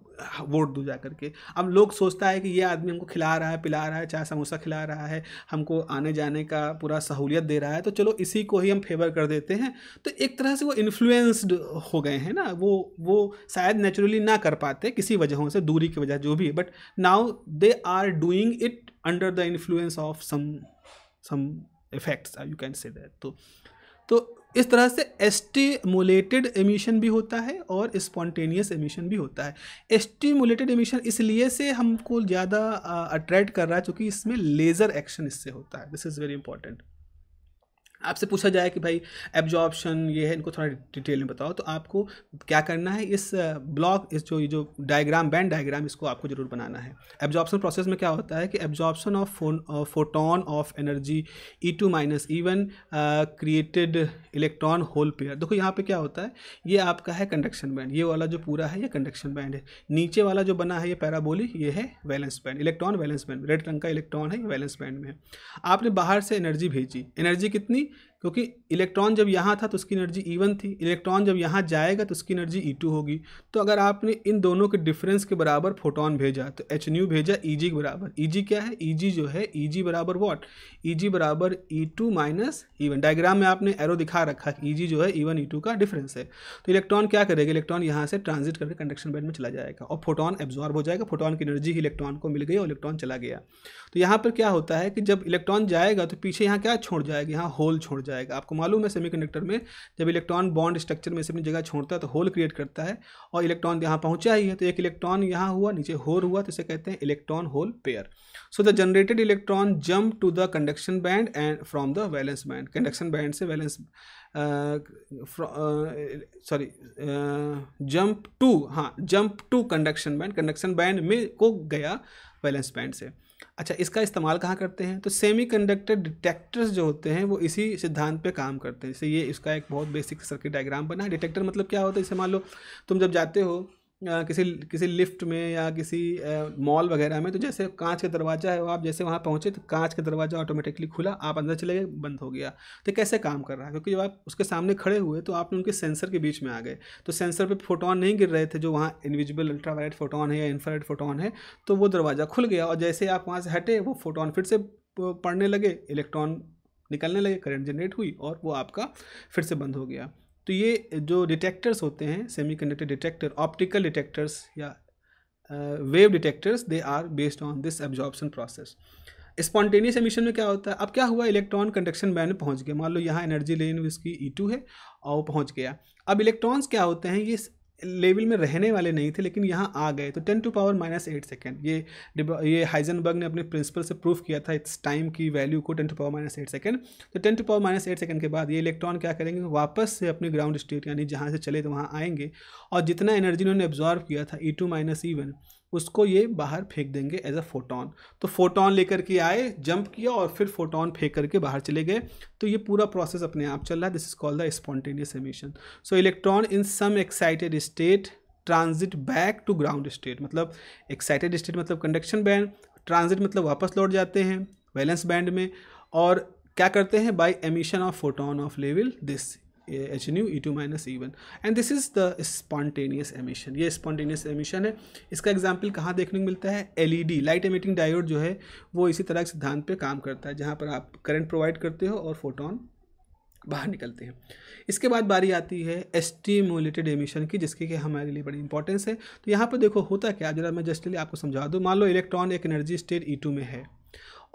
Speaker 1: वोट दो जा करके अब लोग सोचता है कि ये आदमी हमको खिला रहा है पिला रहा है चाहे समोसा खिला रहा है हमको आने जाने का पूरा सहूलियत दे रहा है तो चलो इसी को ही हम फेवर कर देते हैं तो एक तरह से वो इन्फ्लुएंस्ड हो गए हैं ना वो वो शायद नेचुरली ना कर पाते किसी वजहों से दूरी की वजह जो भी but now they are doing it under the influence of some some effects you can say that तो तो इस तरह से एस्टिमुलेटेड एमिशन भी होता है और स्पॉन्टेनियस एमिशन भी होता है एस्टिमुलेटेड एमिशन इसलिए से हमको ज़्यादा अट्रैक्ट कर रहा है क्योंकि इसमें लेज़र एक्शन इससे होता है दिस इज़ वेरी इंपॉर्टेंट आपसे पूछा जाए कि भाई एब्जॉर्बशन ये है इनको थोड़ा डिटेल में बताओ तो आपको क्या करना है इस ब्लॉक इस जो ये जो डायग्राम बैंड डायग्राम इसको आपको जरूर बनाना है एब्जॉर्बशन प्रोसेस में क्या होता है कि absorption of photon of energy E e two minus E one created electron hole pair देखो यहाँ पे क्या होता है ये आपका है कंडक्शन बैंड ये वाला जो पूरा है ये कंडक्शन बैंड है नीचे वाला जो बना है ये पैराबोली ये है valence band electron valence band red रंग का इलेक्ट्रॉन है ये वैलेंस बैंड में है आपने बाहर से एनर्जी भेजी एनर्जी कितनी क्योंकि इलेक्ट्रॉन जब यहाँ था तो उसकी एनर्जी ई थी इलेक्ट्रॉन जब यहाँ जाएगा तो उसकी एनर्जी ई e होगी तो अगर आपने इन दोनों के डिफरेंस के बराबर फोटोन भेजा तो एच न्यू भेजा ई जी के बराबर ई जी क्या है ई जी जो है ई जी बराबर वॉट ई जी बराबर E two minus E one diagram में आपने एरो दिखा रखा है ई जो है ई e वन e का डिफरेंस है तो इलेक्ट्रॉन क्या करेगा इलेक्ट्रॉन यहाँ से ट्रांजिट करके कंडक्शन बैंड में चला जाएगा और फोटोन एब्जॉर्ब हो जाएगा फोटोन की एनर्जी ही इलेक्ट्रॉन को मिल गई और इलेक्ट्रॉन चला गया तो यहाँ पर क्या होता है कि जब इलेक्ट्रॉन जाएगा तो पीछे यहाँ क्या छोड़ जाएगा यहाँ होल छोड़ जाएगा आपको मालूम है सेमीकंडक्टर में जब इलेक्ट्रॉन बॉन्ड स्ट्रक्चर में से अपनी जगह छोड़ता है तो होल क्रिएट करता है और इलेक्ट्रॉन यहाँ पहुँचा ही है तो एक इलेक्ट्रॉन यहाँ हुआ नीचे होल हुआ तो इसे कहते हैं electron hole pair so the generated electron jump to the conduction band and from the valence band conduction band से वैलेंस सॉरी जंप टू हाँ jump to conduction band conduction band में को गया वैलेंस बैंड से अच्छा इसका इस्तेमाल कहाँ करते हैं तो सेमी कंडक्टर डिटेक्टर्स जो होते हैं वो इसी सिद्धांत पे काम करते हैं जैसे ये इसका एक बहुत बेसिक सर्किट डायग्राम बना है डिटेक्टर मतलब क्या होता है इसे मान लो तुम जब जाते हो किसी किसी लिफ्ट में या किसी मॉल वगैरह में तो जैसे कांच का दरवाज़ा है वो आप जैसे वहाँ पहुँचे तो कांच का दरवाज़ा ऑटोमेटिकली खुला आप अंदर चले गए बंद हो गया तो कैसे काम कर रहा है क्योंकि जब आप उसके सामने खड़े हुए तो आप उनके सेंसर के बीच में आ गए तो सेंसर पर फोटोन नहीं गिर रहे थे जो वहाँ इन्विजिबल अल्ट्रावायलेट फोटोन है या इन्फ्रारेड फोटोन है तो वो दरवाज़ा खुल गया और जैसे आप वहाँ से हटे वो फोटोन फिर से पड़ने लगे इलेक्ट्रॉन निकलने लगे करंट जनरेट हुई और वो आपका फिर से बंद हो गया तो ये जो डिटेक्टर्स होते हैं सेमीकंडक्टर डिटेक्टर ऑप्टिकल डिटेक्टर्स या wave detectors they are based on this absorption process spontaneous emission में क्या होता है अब क्या हुआ इलेक्ट्रॉन कंडक्शन बैंड में पहुंच गया मान लो यहाँ एनर्जी लेन इसकी ई e है और पहुंच गया अब इलेक्ट्रॉन्स क्या होते हैं ये लेवल में रहने वाले नहीं थे लेकिन यहाँ आ गए तो ten to power minus eight second ये ये हाइजनबर्ग ने अपने प्रिंसिपल से प्रूफ किया था इट्स टाइम की वैल्यू को ten to power minus eight second तो ten to power minus eight second के बाद ये इलेक्ट्रॉन क्या करेंगे वापस से अपने ग्राउंड स्टेट यानी जहाँ से चले तो वहाँ आएंगे और जितना एनर्जी उन्होंने एब्जॉर्व किया था E two minus E one उसको ये बाहर फेंक देंगे एज अ फोटोन तो फोटोन लेकर के आए जंप किया और फिर फोटोन फेंक करके बाहर चले गए तो ये पूरा प्रोसेस अपने आप चल रहा है this is called the spontaneous emission so electron in some excited state transit back to ground state मतलब एक्साइटेड स्टेट मतलब कंडक्शन बैंड ट्रांजिट मतलब वापस लौट जाते हैं वैलेंस बैंड में और क्या करते हैं by emission of photon of level this H nu E two minus E one and this is the spontaneous emission ये स्पॉन्टेनियस एमिशन है इसका एग्जाम्पल कहाँ देखने को मिलता है L E D light emitting diode जो है वो इसी तरह के सिद्धांत पर काम करता है जहाँ पर आप करंट प्रोवाइड करते हो और फोटोन बाहर निकलते हैं इसके बाद बारी आती है एस्टिमुलेटेड एमिशन की जिसकी कि हमारे लिए बड़ी इंपॉर्टेंस है तो यहाँ पर देखो होता क्या जरा मैं जस्टली आपको समझा दूँ मान लो इलेक्ट्रॉन एक एनर्जी स्टेट ई टू में है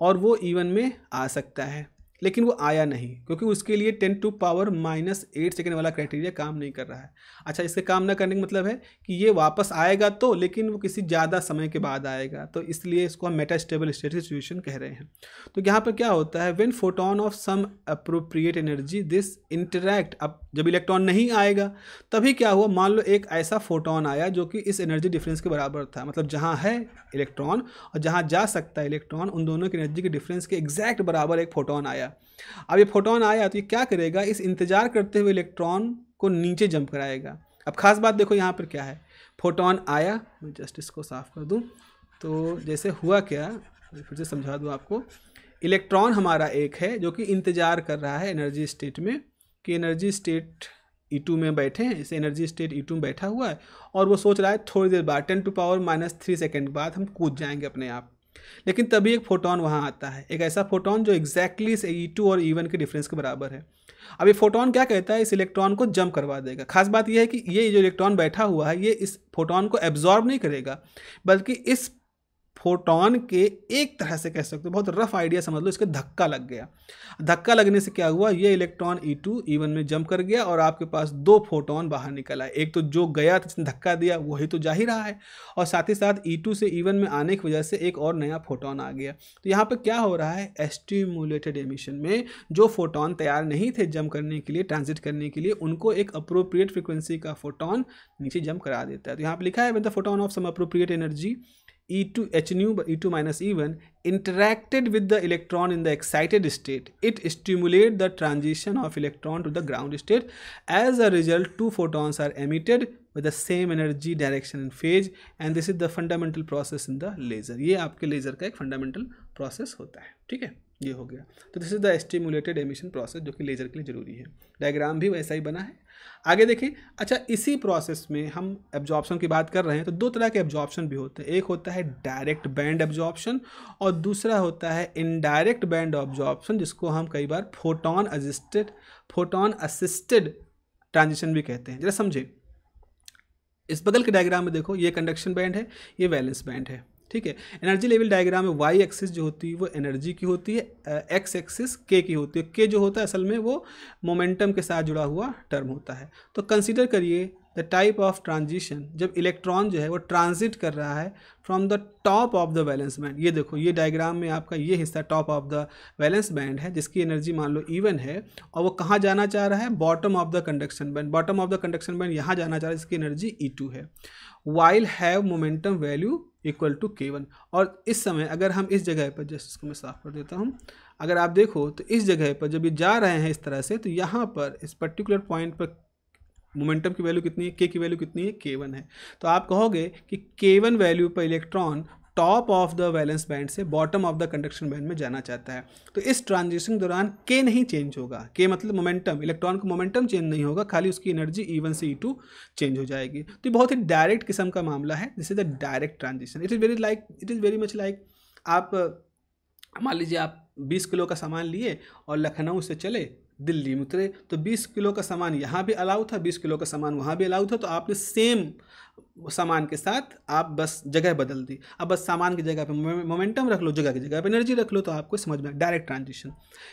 Speaker 1: और वो ई e वन में आ सकता है लेकिन वो आया नहीं क्योंकि उसके लिए ten to power minus eight second वाला क्राइटेरिया काम नहीं कर रहा है अच्छा इससे काम ना करने का मतलब है कि ये वापस आएगा तो लेकिन वो किसी ज़्यादा समय के बाद आएगा तो इसलिए इसको हम स्टेबल स्टेट सिचुएशन कह रहे हैं तो यहाँ पर क्या होता है when photon of some appropriate energy this interact up जब इलेक्ट्रॉन नहीं आएगा तभी क्या हुआ मान लो एक ऐसा फोटोन आया जो कि इस एनर्जी डिफरेंस के बराबर था मतलब जहाँ है इलेक्ट्रॉन और जहाँ जा सकता है इलेक्ट्रॉन उन दोनों की एनर्जी के डिफरेंस के एग्जैक्ट बराबर एक फोटोन आया अब ये फोटोन आया तो ये क्या करेगा इस इंतजार करते हुए इलेक्ट्रॉन को नीचे जंप कराएगा अब खास बात देखो यहाँ पर क्या है फोटोन आया मैं जस्ट इसको साफ कर दूँ तो जैसे हुआ क्या फिर से समझा दूँ आपको इलेक्ट्रॉन हमारा एक है जो कि इंतज़ार कर रहा है एनर्जी स्टेट में कि एनर्जी स्टेट ई टू में बैठे हैं इसे एनर्जी स्टेट ई टू में बैठा हुआ है और वो सोच रहा है थोड़ी देर बाद ten to power minus three second बाद हम कूद जाएंगे अपने आप लेकिन तभी एक फोटोन वहाँ आता है एक ऐसा फोटोन जो एग्जैक्टली इस ई e टू और ई e वन के डिफरेंस के बराबर है अब ये फोटोन क्या कहता है इस इलेक्ट्रॉन को जंप करवा देगा खास बात यह है कि ये जो इलेक्ट्रॉन बैठा हुआ है ये इस फोटोन को एब्जॉर्ब नहीं करेगा बल्कि इस फोटोन के एक तरह से कह सकते हो बहुत रफ आइडिया समझ लो इसके धक्का लग गया धक्का लगने से क्या हुआ ये इलेक्ट्रॉन ई टू ईवन में जंप कर गया और आपके पास दो फोटोन बाहर निकल आए एक तो जो गया था जिसने धक्का दिया वही तो जा ही रहा है और साथ ही साथ ई e टू से ईवन e में आने की वजह से एक और नया फोटोन आ गया तो यहाँ पर क्या हो रहा है एस्टिमुलेटेड एमिशन में जो फोटोन तैयार नहीं थे जंप करने के लिए ट्रांजिट करने के लिए उनको एक अप्रोप्रिएट फ्रिक्वेंसी का फोटोन नीचे जंप करा देता है तो यहाँ पर लिखा है with the photon of some appropriate energy E2 H nu by E2 minus E1 interacted with the electron in the excited state, it stimulate the transition of electron to the ground state. As a result, two photons are emitted with the same energy, direction and phase and this is the fundamental process in the laser. ye aapke laser ka ek fundamental process hota hai theek hai ये हो गया तो this is the stimulated emission process जो कि लेजर के लिए जरूरी है डायग्राम भी वैसा ही बना है आगे देखें अच्छा इसी प्रोसेस में हम एब्जॉर्प्शन की बात कर रहे हैं तो दो तरह के एब्जॉर्प्शन भी होते हैं एक होता है डायरेक्ट बैंड एब्जॉर्प्शन और दूसरा होता है इनडायरेक्ट बैंड ऑब्जॉर्प्शन जिसको हम कई बार photon assisted photon assisted transition भी कहते हैं जरा समझे इस बगल के डायग्राम में देखो ये कंडक्शन बैंड है ये वैलेंस बैंड है ठीक है एनर्जी लेवल डायग्राम में वाई एक्सिस जो होती है वो एनर्जी की होती है एक्स एक्सिस के की होती है के जो होता है असल में वो मोमेंटम के साथ जुड़ा हुआ टर्म होता है तो कंसिडर करिए द टाइप ऑफ ट्रांजिशन जब इलेक्ट्रॉन जो है वो ट्रांजिट कर रहा है from the top of the valence band ये देखो ये डायग्राम में आपका ये हिस्सा top of the valence band है जिसकी एनर्जी मान लो इवन है और वो कहाँ जाना चाह रहा है bottom of the conduction band bottom of the conduction band यहाँ जाना चाह रहा है जिसकी एनर्जी ई टू है while have momentum value equal to K one और इस समय अगर हम इस जगह पर जस्ट इसको मैं साफ कर देता हूँ अगर आप देखो तो इस जगह पर जब ये जा रहे हैं इस तरह से तो यहाँ पर इस पर्टिकुलर पॉइंट पर मोमेंटम की वैल्यू कितनी है के की वैल्यू कितनी है के वन है तो आप कहोगे कि के वन वैल्यू पर electron top of the valence band से bottom of the conduction band में जाना चाहता है तो इस ट्रांजिशन दौरान के नहीं चेंज होगा के मतलब मोमेंटम इलेक्ट्रॉन का मोमेंटम चेंज नहीं होगा खाली उसकी एनर्जी ई वन से ई टू चेंज हो जाएगी तो ये बहुत ही डायरेक्ट किस्म का मामला है this is a direct transition it is very like it is very much like आप मान लीजिए आप बीस किलो का सामान लिए और लखनऊ से चले दिल्ली में उतरे तो बीस किलो का सामान यहाँ भी अलाउ था बीस किलो का सामान वहाँ भी अलाउ था तो आपने सेम सामान के साथ आप बस जगह बदल दी अब बस सामान की जगह पे मोमेंटम रख लो जगह की जगह पे एनर्जी रख लो तो आपको समझ में डायरेक्ट ट्रांजिशन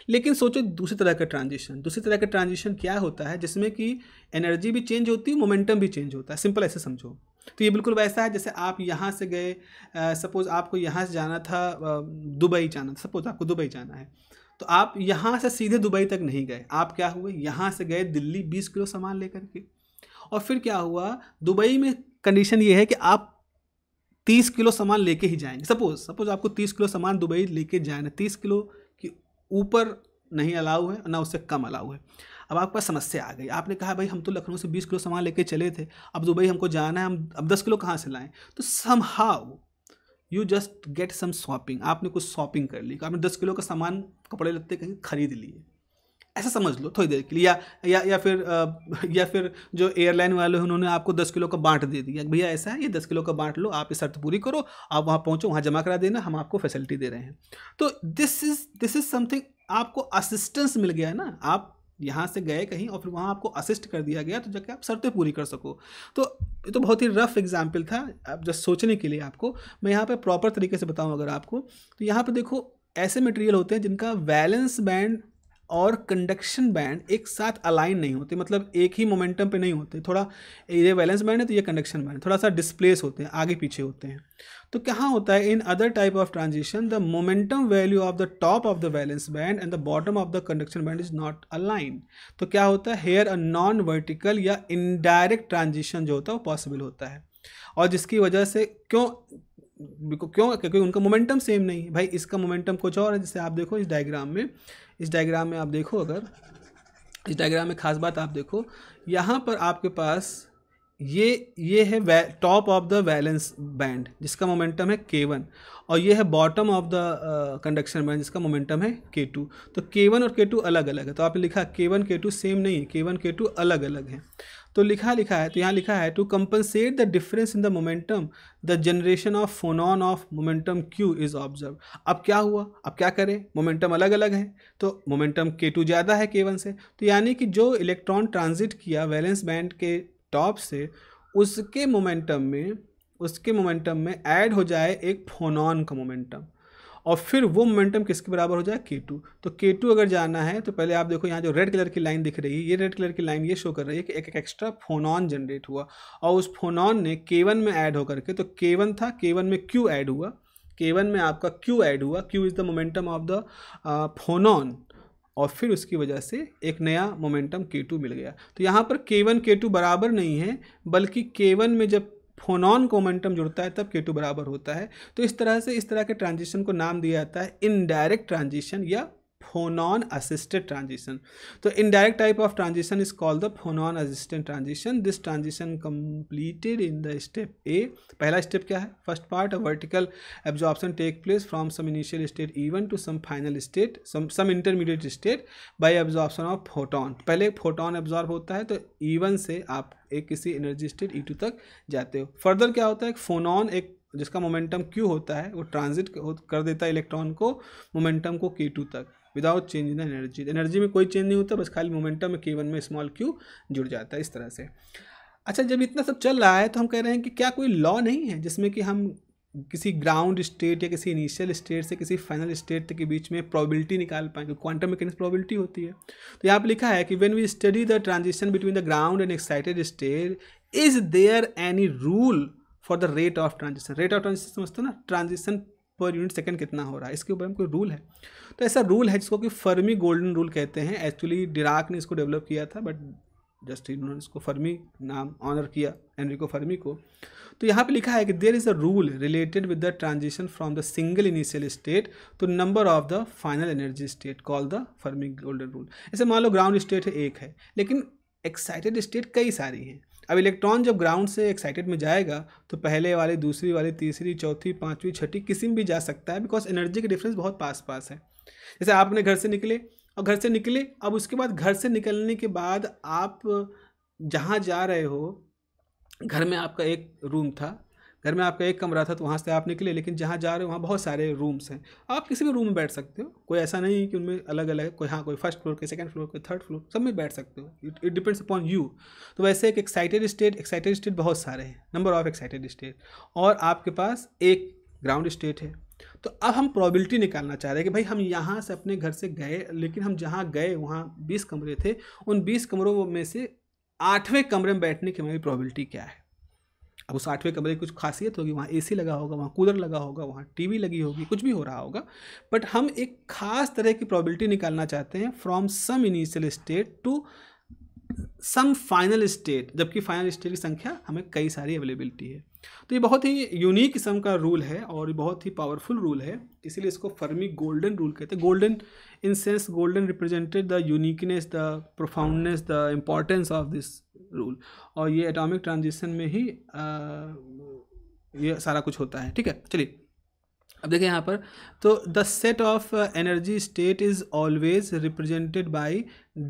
Speaker 1: लेकिन सोचो दूसरी तरह का ट्रांजिशन दूसरी तरह का ट्रांजिशन क्या होता है जिसमें कि एनर्जी भी चेंज होती है मोमेंटम भी चेंज होता है सिंपल ऐसे समझो तो ये बिल्कुल वैसा है जैसे आप यहाँ से गए सपोज़ आपको यहाँ से जाना था दुबई जाना था सपोज़ आपको दुबई जाना है तो आप यहाँ से सीधे दुबई तक नहीं गए आप क्या हुए यहाँ से गए दिल्ली बीस किलो सामान लेकर के और फिर क्या हुआ दुबई में कंडीशन ये है कि आप तीस किलो सामान लेके ही जाएंगे सपोज सपोज आपको तीस किलो सामान दुबई लेके जाना तीस किलो के ऊपर नहीं अलाउ है ना उससे कम अलाउ है अब आपके पास समस्या आ गई आपने कहा भाई हम तो लखनऊ से बीस किलो सामान लेके चले थे अब दुबई हमको जाना है हम अब दस किलो कहाँ से लाएँ तो somehow you just get some shopping आपने कुछ शॉपिंग कर ली आपने दस किलो का सामान कपड़े लगते कहीं खरीद लिए ऐसा समझ लो थोड़ी देर के लिए या या या फिर [laughs] या फिर जो एयरलाइन वाले हैं उन्होंने आपको दस किलो का बांट दे दिया भैया ऐसा है ये दस किलो का बांट लो आप ये शर्त पूरी करो आप वहाँ पहुँचो वहाँ जमा करा देना हम आपको फैसिलिटी दे रहे हैं तो this is this is something आपको असिस्टेंस मिल गया ना आप यहाँ से गए कहीं और फिर वहाँ आपको असिस्ट कर दिया गया तो जाके आप शर्तें पूरी कर सको तो ये तो बहुत ही रफ एग्जाम्पल था आप जस्ट सोचने के लिए आपको मैं यहाँ पर प्रॉपर तरीके से बताऊँ अगर आपको तो यहाँ पर देखो ऐसे मटेरियल होते हैं जिनका वैलेंस बैंड और कंडक्शन बैंड एक साथ अलाइन नहीं होते मतलब एक ही मोमेंटम पे नहीं होते थोड़ा ये वैलेंस बैंड है तो ये कंडक्शन बैंड थोड़ा सा डिस्प्लेस होते हैं आगे पीछे होते हैं तो क्या होता है in other type of transition the momentum value of the top of the valence band and the bottom of the conduction band is not align तो क्या होता है हेयर अ नॉन वर्टिकल या इनडायरेक्ट ट्रांजिशन जो होता है वो पॉसिबल होता है और जिसकी वजह से क्यों क्यों क्योंकि उनका मोमेंटम सेम नहीं है भाई इसका मोमेंटम कुछ और है जैसे आप देखो इस डायग्राम में इस डायग्राम में आप देखो अगर इस डायग्राम में खास बात आप देखो यहाँ पर आपके पास ये ये है top of the valence band जिसका मोमेंटम है के वन और ये है bottom of the conduction band जिसका मोमेंटम है के टू तो के वन और के टू अलग अलग है तो आपने लिखा के वन के टू सेम नहीं है के वन के टू अलग अलग है तो लिखा लिखा है तो यहाँ लिखा है to compensate the difference in the momentum the generation of phonon of momentum Q is observe अब क्या हुआ अब क्या करें मोमेंटम अलग अलग है तो मोमेंटम के टू ज़्यादा है के वन से तो यानी कि जो इलेक्ट्रॉन ट्रांजिट किया वैलेंस बैंड के टॉप से उसके मोमेंटम में उसके मोमेंटम में ऐड हो जाए एक फोनॉन का मोमेंटम और फिर वो मोमेंटम किसके बराबर हो जाए के टू तो के टू अगर जाना है तो पहले आप देखो यहाँ जो रेड कलर की लाइन दिख रही है ये रेड कलर की लाइन ये शो कर रही है कि एक एक एक्स्ट्रा फोनॉन जनरेट हुआ और उस फोनॉन ने के वन में ऐड होकर के तो के वन था के वन में क्यू ऐड हुआ के वन में आपका क्यू ऐड हुआ Q is the momentum of the phonon और फिर उसकी वजह से एक नया मोमेंटम के टू मिल गया तो यहाँ पर के वन के टू बराबर नहीं है बल्कि के वन में जब फोनॉन कोमेंटम जुड़ता है तब के टू बराबर होता है तो इस तरह से इस तरह के ट्रांजिशन को नाम दिया जाता है इनडायरेक्ट ट्रांजिशन या फोनॉन असिस्टेड ट्रांजिशन तो indirect type of transition is called the phonon assistant transition this transition completed in the step a पहला स्टेप क्या है first part a vertical absorption take place from some initial state even to some final state some intermediate state by absorption of photon पहले फोटोन एब्जॉर्ब होता है तो इवन e से आप एक किसी एनर्जी स्टेट ई टू तक जाते हो फर्दर क्या होता है फोनॉन एक जिसका मोमेंटम क्यू होता है वो ट्रांजिट कर देता है इलेक्ट्रॉन को मोमेंटम को के टू तक without change in energy energy में कोई चेंज नहीं होता बस खाली मोमेंटम में के वन में स्मॉल क्यू जुड़ जाता है इस तरह से अच्छा जब इतना सब चल रहा है तो हम कह रहे हैं कि क्या कोई लॉ नहीं है जिसमें कि हम किसी ग्राउंड स्टेट या किसी इनिशियल स्टेट से किसी फाइनल स्टेट के बीच में प्रोबेबिलिटी निकाल पाएंगे क्वांटम मैकेनिक्स प्रोबेबिलिटी होती है तो यहाँ पर लिखा है कि when we study the transition between the ground and excited state is there any rule for the rate of transition rate of transition समझते ना ट्रांजिशन पर यूनिट सेकेंड कितना हो रहा है इसके ऊपर हम कोई रूल है तो ऐसा रूल है जिसको कि फर्मी गोल्डन रूल कहते हैं एक्चुअली डिराक ने इसको डेवलप किया था बट जस्ट इन्होंने इसको फर्मी नाम ऑनर किया एनरिको फर्मी को तो यहाँ पे लिखा है कि there is a rule related with the transition from the single initial state to number of the final energy state call the Fermi golden rule ऐसे मान लो ग्राउंड स्टेट एक है लेकिन एक्साइटेड स्टेट कई सारी हैं अब इलेक्ट्रॉन जब ग्राउंड से एक्साइटेड में जाएगा तो पहले वाली दूसरी वाली तीसरी चौथी पाँचवीं छठी किसी में भी जा सकता है बिकॉज एनर्जी का डिफरेंस बहुत पास पास है जैसे आपने घर से निकले और घर से निकले अब उसके बाद घर से निकलने के बाद आप जहाँ जा रहे हो घर में आपका एक रूम था घर में आपका एक कमरा था तो वहाँ से आप निकले लेकिन जहाँ जा रहे हो वहाँ बहुत सारे रूम्स हैं आप किसी भी रूम में बैठ सकते हो कोई ऐसा नहीं कि उनमें अलग अलग है कोई हाँ कोई फर्स्ट फ्लोर कोई सेकंड फ्लोर कोई थर्ड फ्लोर सब में बैठ सकते हो इट डिपेंड्स अपॉन यू तो वैसे एक एक्साइटेड स्टेट एक्साइटेड स्टेट बहुत सारे हैं नंबर ऑफ एक्साइटेड स्टेट और आपके पास एक ग्राउंड स्टेट है तो अब हम प्रॉबिलिटी निकालना चाह रहे हैं कि भाई हम यहाँ से अपने घर से गए लेकिन हम जहाँ गए वहाँ बीस कमरे थे उन बीस कमरों में से आठवें कमरे में बैठने की हमारी प्रॉबिलिटी क्या है अब उस आठवें कमरे की कुछ खासियत होगी वहाँ एसी लगा होगा वहाँ कूलर लगा होगा वहाँ टीवी लगी होगी कुछ भी हो रहा होगा बट हम एक खास तरह की प्रॉबिलिटी निकालना चाहते हैं from some initial state to some final state जबकि फाइनल स्टेट की संख्या हमें कई सारी अवेलेबिलिटी है तो ये बहुत ही यूनिक किस्म का रूल है और बहुत ही पावरफुल रूल है इसीलिए इसको फर्मी गोल्डन रूल कहते हैं golden in sense golden represented the uniqueness the profoundness the importance of this rule और ये एटॉमिक ट्रांजिशन में ही आ, ये सारा कुछ होता है ठीक है चलिए अब देखिए यहाँ पर तो the set of energy state is always represented by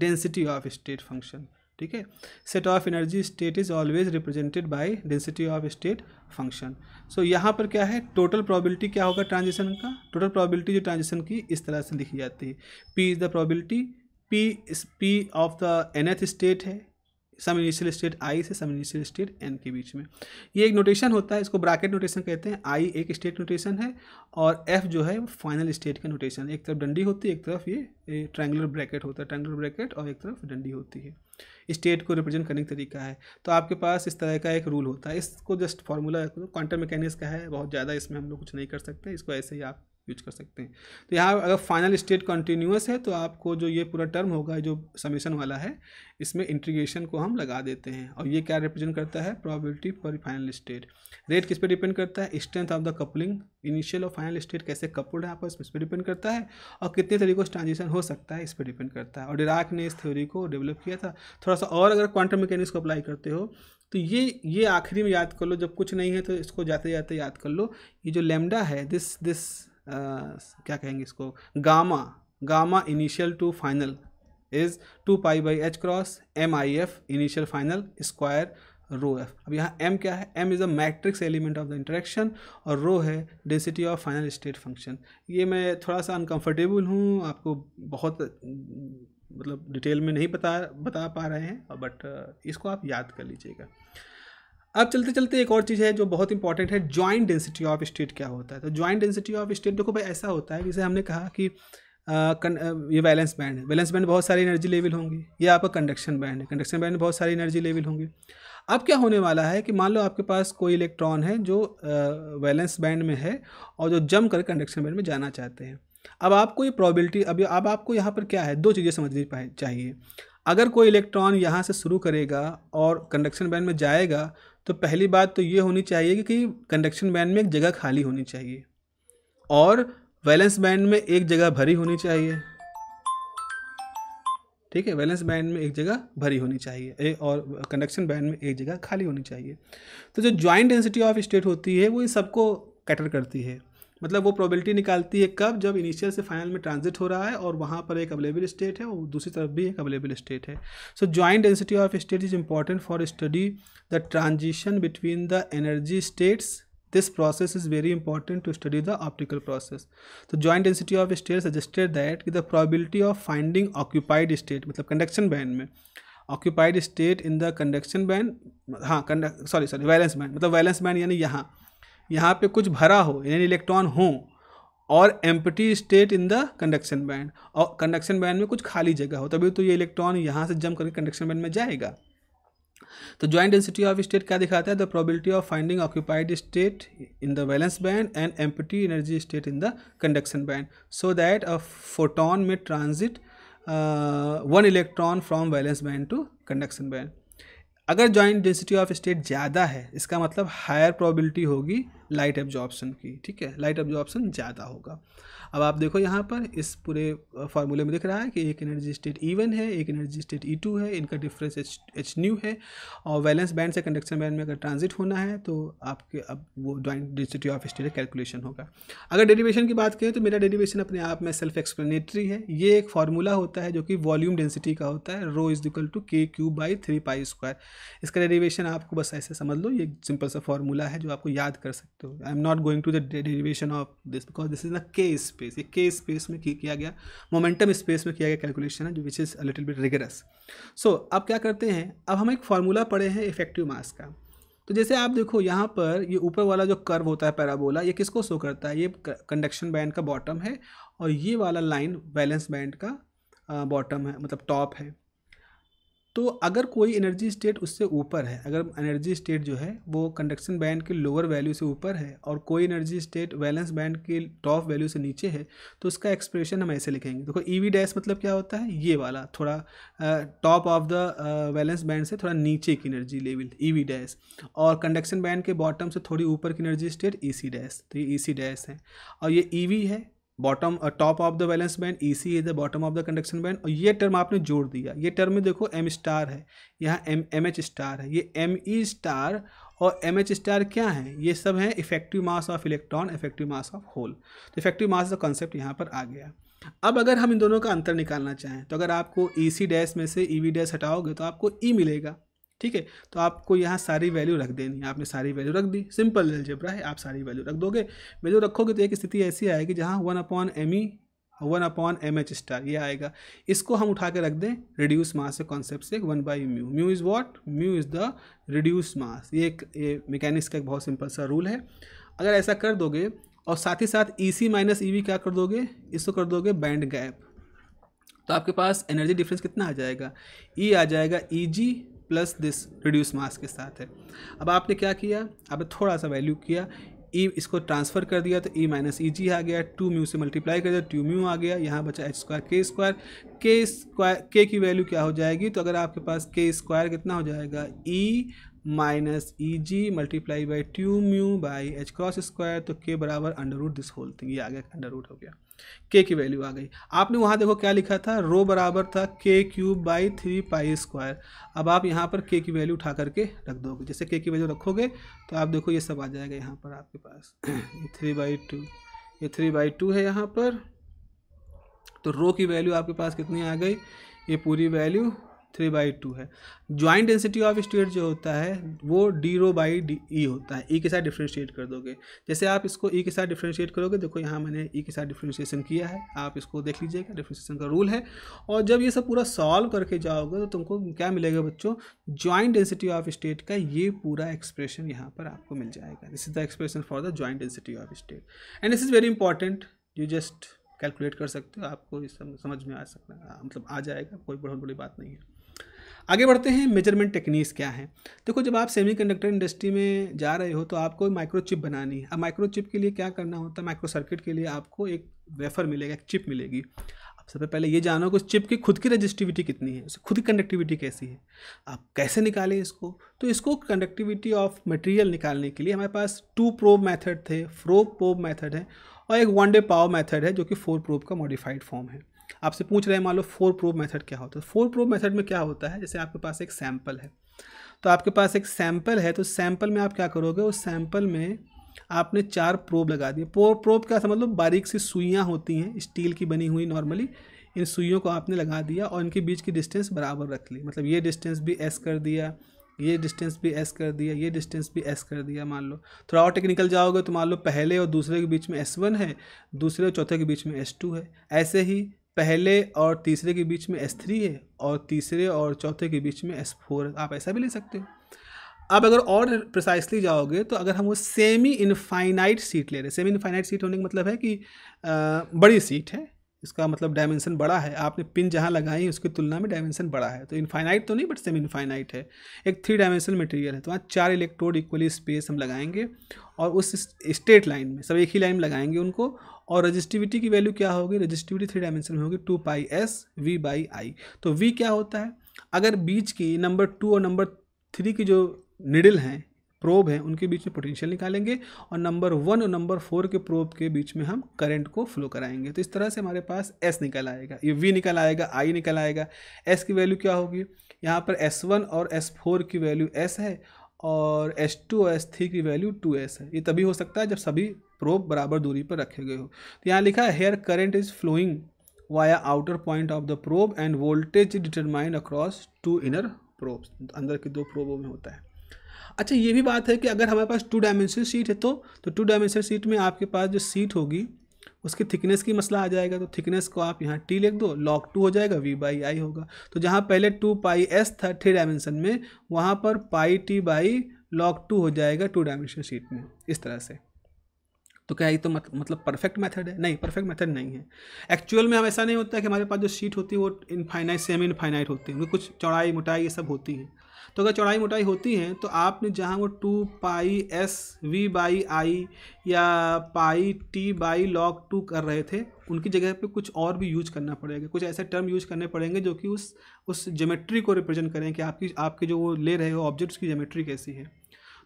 Speaker 1: density of state function ठीक है set of energy state is always represented by density of state function so यहाँ पर क्या है टोटल प्रॉबिलिटी क्या होगा ट्रांजिशन का टोटल प्रॉबिलिटी जो ट्रांजिशन की इस तरह से लिखी जाती है P is the probability P is P of the nth state है सम इनिशियल स्टेट आई से सम इनिशियल स्टेट एन के बीच में ये एक नोटेशन होता है इसको ब्राकेट नोटेशन कहते हैं आई एक स्टेट नोटेशन है और एफ जो है फाइनल स्टेट का नोटेशन एक तरफ डंडी होती है एक तरफ ये ट्रायंगुलर ब्रैकेट होता है ट्रैंगुलर ब्रैकेट और एक तरफ डंडी होती है स्टेट को रिप्रेजेंट करने का तरीका है तो आपके पास इस तरह का एक रूल होता है इसको जस्ट फार्मूला क्वांटम मैकेनिक्स का है बहुत ज़्यादा इसमें हम लोग कुछ नहीं कर सकते इसको ऐसे ही आप यूज कर सकते हैं तो यहाँ अगर फाइनल स्टेट कंटिन्यूस है तो आपको जो ये पूरा टर्म होगा जो समेशन वाला है इसमें इंट्रीगेशन को हम लगा देते हैं और ये क्या रिप्रेजेंट करता है प्रोबेबिलिटी पर फाइनल स्टेट रेट किस पे डिपेंड करता है strength of the coupling initial और फाइनल स्टेट कैसे कपल्ड है आपस इस पर डिपेंड करता है और कितने तरीकों से ट्रांजेक्शन हो सकता है इस पर डिपेंड करता है और डिराक ने इस थ्योरी को डेवलप किया था थोड़ा सा और अगर क्वांटम मैकेनिक्स को अप्लाई करते हो तो ये ये आखिरी में याद कर लो जब कुछ नहीं है तो इसको जाते जाते याद कर लो ये जो लेमडा है दिस दिस क्या कहेंगे इसको gamma gamma initial to final is two pi by H cross M I F initial final square rho F अब यहाँ एम क्या है M is a matrix element of the interaction और रो है density of final state function ये मैं थोड़ा सा अनकम्फर्टेबल हूँ आपको बहुत मतलब डिटेल में नहीं बता बता पा रहे हैं बट इसको आप याद कर लीजिएगा अब चलते चलते एक और चीज़ है जो बहुत इंपॉर्टेंट है ज्वाइंट डेंसिटी ऑफ स्टेट क्या होता है तो ज्वाइंट डेंसिटी ऑफ स्टेट देखो भाई ऐसा होता है जैसे हमने कहा कि आ, कन, आ, ये बैलेंस बैंड है बैलेंस बैंड बहुत सारी एनर्जी लेवल होंगी ये आपका कंडक्शन बैंड है कंडक्शन बैंड में बहुत सारी एनर्जी लेवल होंगी अब क्या होने वाला है कि मान लो आपके पास कोई इलेक्ट्रॉन है जो बैलेंस बैंड में है और जो जम कर कंडक्शन बैंड में जाना चाहते हैं अब आपको ये प्रॉबिलिटी अब अब आपको यहाँ पर क्या है दो चीज़ें समझनी चाहिए अगर कोई इलेक्ट्रॉन यहाँ से शुरू करेगा और कंडक्शन बैंड में जाएगा तो पहली बात तो ये होनी चाहिए कि कंडक्शन बैंड में एक जगह खाली होनी चाहिए और वैलेंस बैंड में एक जगह भरी होनी चाहिए ठीक है वैलेंस बैंड में एक जगह भरी होनी चाहिए ए, और कंडक्शन बैंड में एक जगह खाली होनी चाहिए तो जो ज्वाइंट डेंसिटी ऑफ स्टेट होती है वो इन सबको कैटर करती है मतलब वो प्रोबेबिलिटी निकालती है कब जब इनिशियल से फाइनल में ट्रांजिट हो रहा है और वहाँ पर एक अवेलेबल स्टेट है और दूसरी तरफ भी एक अवेलेबल स्टेट है so joint density of state is important for study the transition between the energy states this process is very important to study the optical process तो joint density of state suggested that कि the probability of finding occupied state मतलब कंडक्शन बैंड में occupied state in the conduction band हाँ सॉरी सॉरी वैलेंस बैंड मतलब वैलेंस बैंड यानी यहाँ यहाँ पे कुछ भरा हो यानी इलेक्ट्रॉन हो और empty state in the conduction band और कंडक्शन बैंड में कुछ खाली जगह हो तभी तो ये इलेक्ट्रॉन यहाँ से जम करके कंडक्शन बैंड में जाएगा तो ज्वाइंट डेंसिटी ऑफ स्टेट क्या दिखाता है the probability of finding occupied state in the valence band and empty energy state in the conduction band so that a photon में transit one electron from valence band to conduction band अगर ज्वाइंट डेंसिटी ऑफ स्टेट ज़्यादा है इसका मतलब हायर प्रोबिलिटी होगी लाइट एब्जॉर्प्शन की ठीक है लाइट एब्जॉर्प्शन ज़्यादा होगा अब आप देखो यहाँ पर इस पूरे फार्मूले में दिख रहा है कि एक एनर्जी स्टेट ई वन है एक एनर्जी स्टेट ई टू है इनका डिफरेंस एच एच न्यू है और वैलेंस बैंड से कंडक्शन बैंड में अगर ट्रांजिट होना है तो आपके अब वो drawing density of state calculation होगा अगर डेरिवेशन की बात करें तो मेरा डेरिवेशन अपने आप में सेल्फ एक्सप्लेनेटरी है ये एक फार्मूला होता है जो कि वॉल्यूम डेंसिटी का होता है rho is equal to K cube by three pi square इसका डेरिवेशन आपको बस ऐसे समझ लो ये सिंपल सा फार्मूला है जो आपको याद कर सकते तो I am not going to the derivation of this because this is the K space ये के स्पेस में किया गया मोमेंटम स्पेस में किया गया कैलकुलेशन है जो which is little bit rigorous so अब क्या करते हैं अब हम एक फार्मूला पढ़े हैं इफेक्टिव मास का तो जैसे आप देखो यहाँ पर ये ऊपर वाला जो कर्व होता है पैराबोला ये किसको शो करता है ये कंडक्शन बैंड का बॉटम है और ये वाला लाइन बैलेंस बैंड का बॉटम है मतलब टॉप है तो अगर कोई एनर्जी स्टेट उससे ऊपर है अगर एनर्जी स्टेट जो है वो कंडक्शन बैंड के लोअर वैल्यू से ऊपर है और कोई एनर्जी स्टेट वैलेंस बैंड के टॉप वैल्यू से नीचे है तो उसका एक्सप्रेशन हम ऐसे लिखेंगे देखो ई वी डैश मतलब क्या होता है ये वाला थोड़ा top of the valence band से थोड़ा नीचे की energy level E V dash और कंडक्शन बैंड के बॉटम से थोड़ी ऊपर की energy state E C dash तो ये ई सी डैश है और ये ई e वी है bottom top of the valence band E C is the bottom of the conduction band और ये टर्म आपने जोड़ दिया ये टर्म में देखो एम स्टार है यहाँ एम एम एच स्टार है ये एम ई स्टार और एम एच स्टार क्या है ये सब हैं effective mass of electron effective mass of hole तो इफेक्टिव मास का कॉन्सेप्ट यहाँ पर आ गया अब अगर हम इन दोनों का अंतर निकालना चाहें तो अगर आपको ई सी डैश में से ई वी डैश हटाओगे तो आपको ई e मिलेगा ठीक है तो आपको यहाँ सारी वैल्यू रख देनी आपने सारी वैल्यू रख दी सिंपल एल्जेब्रा है आप सारी वैल्यू रख दोगे वैल्यू रखोगे तो एक स्थिति ऐसी आएगी जहाँ one upon M E one upon M H star ये आएगा इसको हम उठा के रख दें रिड्यूस मास के कॉन्सेप्ट से one by mu mu is what mu is the reduce mass ये एक ये मैकेनिक्स का एक बहुत सिंपल सा रूल है अगर ऐसा कर दोगे और साथ ही साथ ई सी माइनस ई वी क्या कर दोगे इसको कर दोगे बैंड गैप तो आपके पास एनर्जी डिफरेंस कितना आ जाएगा ई e आ जाएगा E G plus this reduce mass के साथ है अब आपने क्या किया आपने थोड़ा सा वैल्यू किया ई e, इसको ट्रांसफर कर दिया तो E e minus E e G आ गया टू म्यू से मल्टीप्लाई कर दिया तो टू म्यू आ गया यहाँ बचा H square K square K square K की वैल्यू क्या हो जाएगी तो अगर आपके पास के स्क्वायर कितना हो जाएगा E e minus E G multiply by two mu by H cross square तो के बराबर under root this whole thing ये आ गया अंडर रूट हो गया के की वैल्यू आ गई आपने वहाँ देखो क्या लिखा था रो बराबर था K cube by three pi square अब आप यहाँ पर के की वैल्यू उठा करके रख दोगे जैसे के की वैल्यू रखोगे तो आप देखो ये सब आ जाएगा यहाँ पर आपके पास ये थ्री बाई टू ये थ्री बाई टू है यहाँ पर तो रो की वैल्यू आपके पास कितनी आ गई ये पूरी वैल्यू थ्री बाई टू है ज्वाइंट डेंसिटी ऑफ स्टेट जो होता है वो D rho by D E होता है ई e के साथ डिफ्रेंशिएट कर दोगे जैसे आप इसको ई e के साथ डिफ्रेंशिएट करोगे देखो यहाँ मैंने ई e के साथ डिफ्रेंशिएशन किया है आप इसको देख लीजिएगा डिफ्रेंशिएशन का रूल है और जब ये सब पूरा सॉल्व करके जाओगे तो तुमको क्या मिलेगा बच्चों ज्वाइंट डेंसिटी ऑफ स्टेट का ये पूरा एक्सप्रेशन यहाँ पर आपको मिल जाएगा this is the expression for the joint density of state and this is very important you just calculate कर सकते हो आपको इस समझ में आ सकता मतलब आ जाएगा कोई बहुत बड़ी बात नहीं है आगे बढ़ते हैं मेजरमेंट टेक्निक्स क्या है देखो जब आप सेमीकंडक्टर इंडस्ट्री में जा रहे हो तो आपको माइक्रोचिप बनानी है अब माइक्रोचिप के लिए क्या करना होता है माइक्रो सर्किट के लिए आपको एक वेफर मिलेगा एक चिप मिलेगी अब सबसे पहले ये जानो कि उस चिप की खुद की रजिस्टिविटी कितनी है उसकी खुद की कंडक्टिविटी कैसी है आप कैसे निकालें इसको तो इसको कंडक्टिविटी ऑफ मटेरियल निकालने के लिए हमारे पास टू प्रोब मेथड थे फ्रो प्रोब मेथड है और एक वन डे पावर मेथड है जो कि फोर प्रोब का मॉडिफाइड फॉर्म है आपसे पूछ रहे हैं मान लो फोर प्रोब मेथड क्या होता है फोर प्रोब मेथड में क्या होता है जैसे आपके पास एक सैंपल है तो आपके पास एक सैंपल है तो सैंपल में आप क्या करोगे उस सैंपल में आपने चार प्रोब लगा दिए प्रो प्रोब क्या समझ लो बारीक सी सुइयाँ होती हैं स्टील की बनी हुई नॉर्मली इन सुइयों को आपने लगा दिया और इनके बीच की डिस्टेंस बराबर रख ली मतलब ये डिस्टेंस भी एस कर दिया ये डिस्टेंस भी एस कर दिया ये डिस्टेंस भी एस कर दिया मान लो थोड़ा और टेक्निकल जाओगे तो मान लो पहले और दूसरे के बीच में एस वन है दूसरे और चौथे के बीच में एस टू है ऐसे ही पहले और तीसरे के बीच में एस थ्री है और तीसरे और चौथे के बीच में एस फोर आप ऐसा भी ले सकते हो अब अगर और प्रिसाइसली जाओगे तो अगर हम वो सेमी इनफाइनाइट सीट ले रहे हैं सेमी इनफाइनाइट सीट होने का मतलब है कि आ, बड़ी सीट है इसका मतलब डायमेंशन बड़ा है आपने पिन जहाँ लगाई है उसकी तुलना में डायमेंशन बड़ा है तो इनफाइनाइट तो नहीं बट सेमी इनफाइनाइट है एक थ्री डायमेंशन मटेरियल है तो वहाँ चार इलेक्ट्रोड इक्वली स्पेस हम लगाएंगे और उस स्टेट लाइन में सब एक ही लाइन में लगाएंगे उनको और रजिस्टिविटी की वैल्यू क्या होगी रजिस्टिविटी थ्री डायमेंशन में होगी two pi S V by I तो वी क्या होता है अगर बीच की नंबर टू और नंबर थ्री की जो निडल हैं प्रोब हैं उनके बीच में पोटेंशियल निकालेंगे और नंबर वन और नंबर फोर के प्रोब के बीच में हम करंट को फ्लो कराएंगे तो इस तरह से हमारे पास एस निकल आएगा ये वी निकल आएगा आई निकल आएगा एस की वैल्यू क्या होगी यहाँ पर एस वन और एस फोर की वैल्यू एस है और एस टू और एस थ्री की वैल्यू टू एस है ये तभी हो सकता है जब सभी प्रोब बराबर दूरी पर रखे गए हो तो यहाँ लिखा है here current is flowing via outer point of the probe and voltage determined across two inner probe अंदर के दो प्रोबों में होता है अच्छा ये भी बात है कि अगर हमारे पास टू डायमेंशनल सीट है तो तो टू डायमेंशनल सीट में आपके पास जो सीट होगी उसकी थिकनेस की मसला आ जाएगा तो थिकनेस को आप यहाँ टी लिख दो लॉग टू हो जाएगा वी बाई आई होगा तो जहाँ पहले टू पाई एस था थ्री डायमेंशन में वहाँ पर pi T by log two हो जाएगा टू डायमेंशनल सीट में इस तरह से तो क्या ये तो मत, मतलब परफेक्ट मेथड है नहीं परफेक्ट मेथड नहीं है एक्चुअल में हम ऐसा नहीं होता है कि हमारे पास जो शीट होती है वो इनफाइनाइट सेमी इनफाइनाइट होती है उनकी कुछ चौड़ाई मोटाई ये सब होती है तो अगर चौड़ाई मोटाई होती है तो आपने जहाँ वो two pi S V by I या pi T by log two कर रहे थे उनकी जगह पे कुछ और भी यूज करना पड़ेगा कुछ ऐसे टर्म यूज करने पड़ेंगे जो कि उस उस ज्योमेट्री को रिप्रेजेंट करें कि आपकी आपके जो वो ले रहे हो ऑब्जेक्ट्स की ज्योमेट्री कैसी है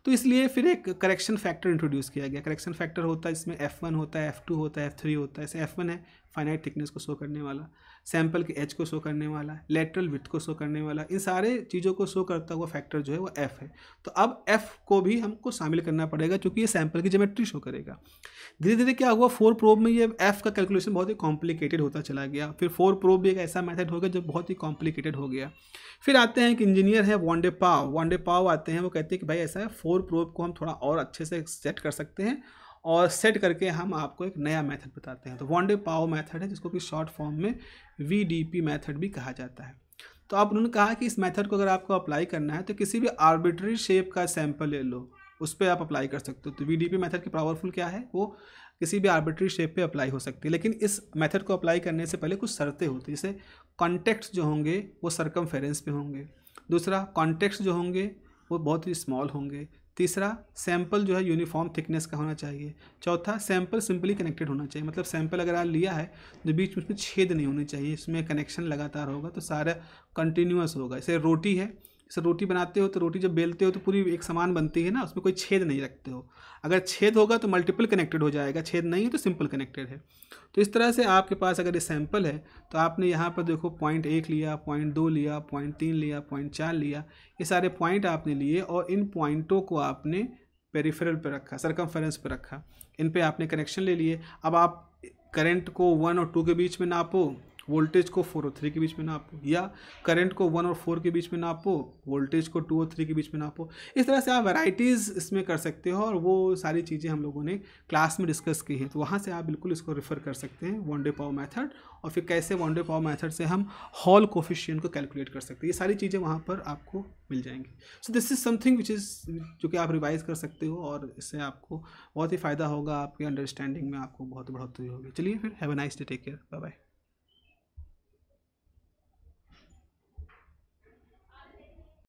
Speaker 1: तो इसलिए फिर एक करेक्शन फैक्टर इंट्रोड्यूस किया गया करेक्शन फैक्टर होता है इसमें एफ वन होता है एफ टू होता है एफ थ्री होता है ऐसे एफ वन है फाइनाइट थिकनेस को शो करने वाला सैम्पल के एच को शो करने वाला लेटरल विथ को शो करने वाला इन सारे चीज़ों को शो करता हुआ फैक्टर जो है वो एफ़ है तो अब एफ़ को भी हमको शामिल करना पड़ेगा क्योंकि ये सैम्पल की जोमेट्री शो करेगा धीरे धीरे क्या हुआ फोर प्रोब में ये एफ़ का कैलकुलेशन बहुत ही कॉम्प्लिकेटेड होता चला गया फिर फोर प्रोब भी एक ऐसा मैथड गया जो बहुत ही कॉम्प्लिकेटेड हो गया फिर आते हैं एक इंजीनियर है वॉन्डे पाव वॉन्डे पाव आते हैं वो कहते हैं कि भाई ऐसा है फोर प्रोब को हम थोड़ा और अच्छे से सेट कर सकते हैं और सेट करके हम आपको एक नया मेथड बताते हैं तो वनडे पाओ मेथड है जिसको कि शॉर्ट फॉर्म में वी डी पी मेथड भी कहा जाता है तो आप उन्होंने कहा कि इस मेथड को अगर आपको अप्लाई करना है तो किसी भी आर्बिट्री शेप का सैंपल ले लो उस पर आप अप्लाई कर सकते हो तो वी डी पी मेथड की पावरफुल क्या है वो किसी भी आर्बिट्री शेप पे अप्लाई हो सकती है लेकिन इस मेथड को अप्लाई करने से पहले कुछ शर्तें होती हैं जैसे कॉन्टेक्ट्स जो होंगे वो सरकम पे होंगे दूसरा कॉन्टेक्ट्स जो होंगे वो बहुत ही स्मॉल होंगे तीसरा सैंपल जो है यूनिफॉर्म थिकनेस का होना चाहिए चौथा सैंपल सिंपली कनेक्टेड होना चाहिए मतलब सैंपल अगर आप लिया है तो बीच में उसमें छेद नहीं होने चाहिए इसमें कनेक्शन लगातार होगा तो सारा कंटिन्यूस होगा जैसे रोटी है जैसे रोटी बनाते हो तो रोटी जब बेलते हो तो पूरी एक समान बनती है ना उसमें कोई छेद नहीं रखते हो अगर छेद होगा तो मल्टीपल कनेक्टेड हो जाएगा छेद नहीं है तो सिंपल कनेक्टेड है तो इस तरह से आपके पास अगर ये सैम्पल है तो आपने यहाँ पर देखो पॉइंट एक लिया पॉइंट दो लिया पॉइंट तीन लिया पॉइंट चार लिया ये सारे पॉइंट आपने लिए और इन पॉइंटों को आपने पेरीफेरल पर रखा सरकमफेरेंस पर रखा इन पर आपने कनेक्शन ले लिए अब आप करेंट को वन और टू के बीच में नापो वोल्टेज को फोर और थ्री के बीच में नापो या करंट को वन और फोर के बीच में नापो वोल्टेज को टू और थ्री के बीच में नापो इस तरह से आप वैरायटीज़ इसमें कर सकते हो और वो सारी चीज़ें हम लोगों ने क्लास में डिस्कस की हैं तो वहाँ से आप बिल्कुल इसको रेफ़र कर सकते हैं वनडे पावर मैथड और फिर कैसे वनडे पावर मैथड से हम हॉल कोफिशियन को कैलकुलेट कर सकते हैं ये सारी चीज़ें वहाँ पर आपको मिल जाएंगी so this is something which is जो कि आप रिवाइज़ कर सकते हो और इससे आपको बहुत ही फ़ायदा होगा आपके अंडरस्टैंडिंग में आपको बहुत बढ़ोतरी होगी चलिए फिर have a nice day take care bye bye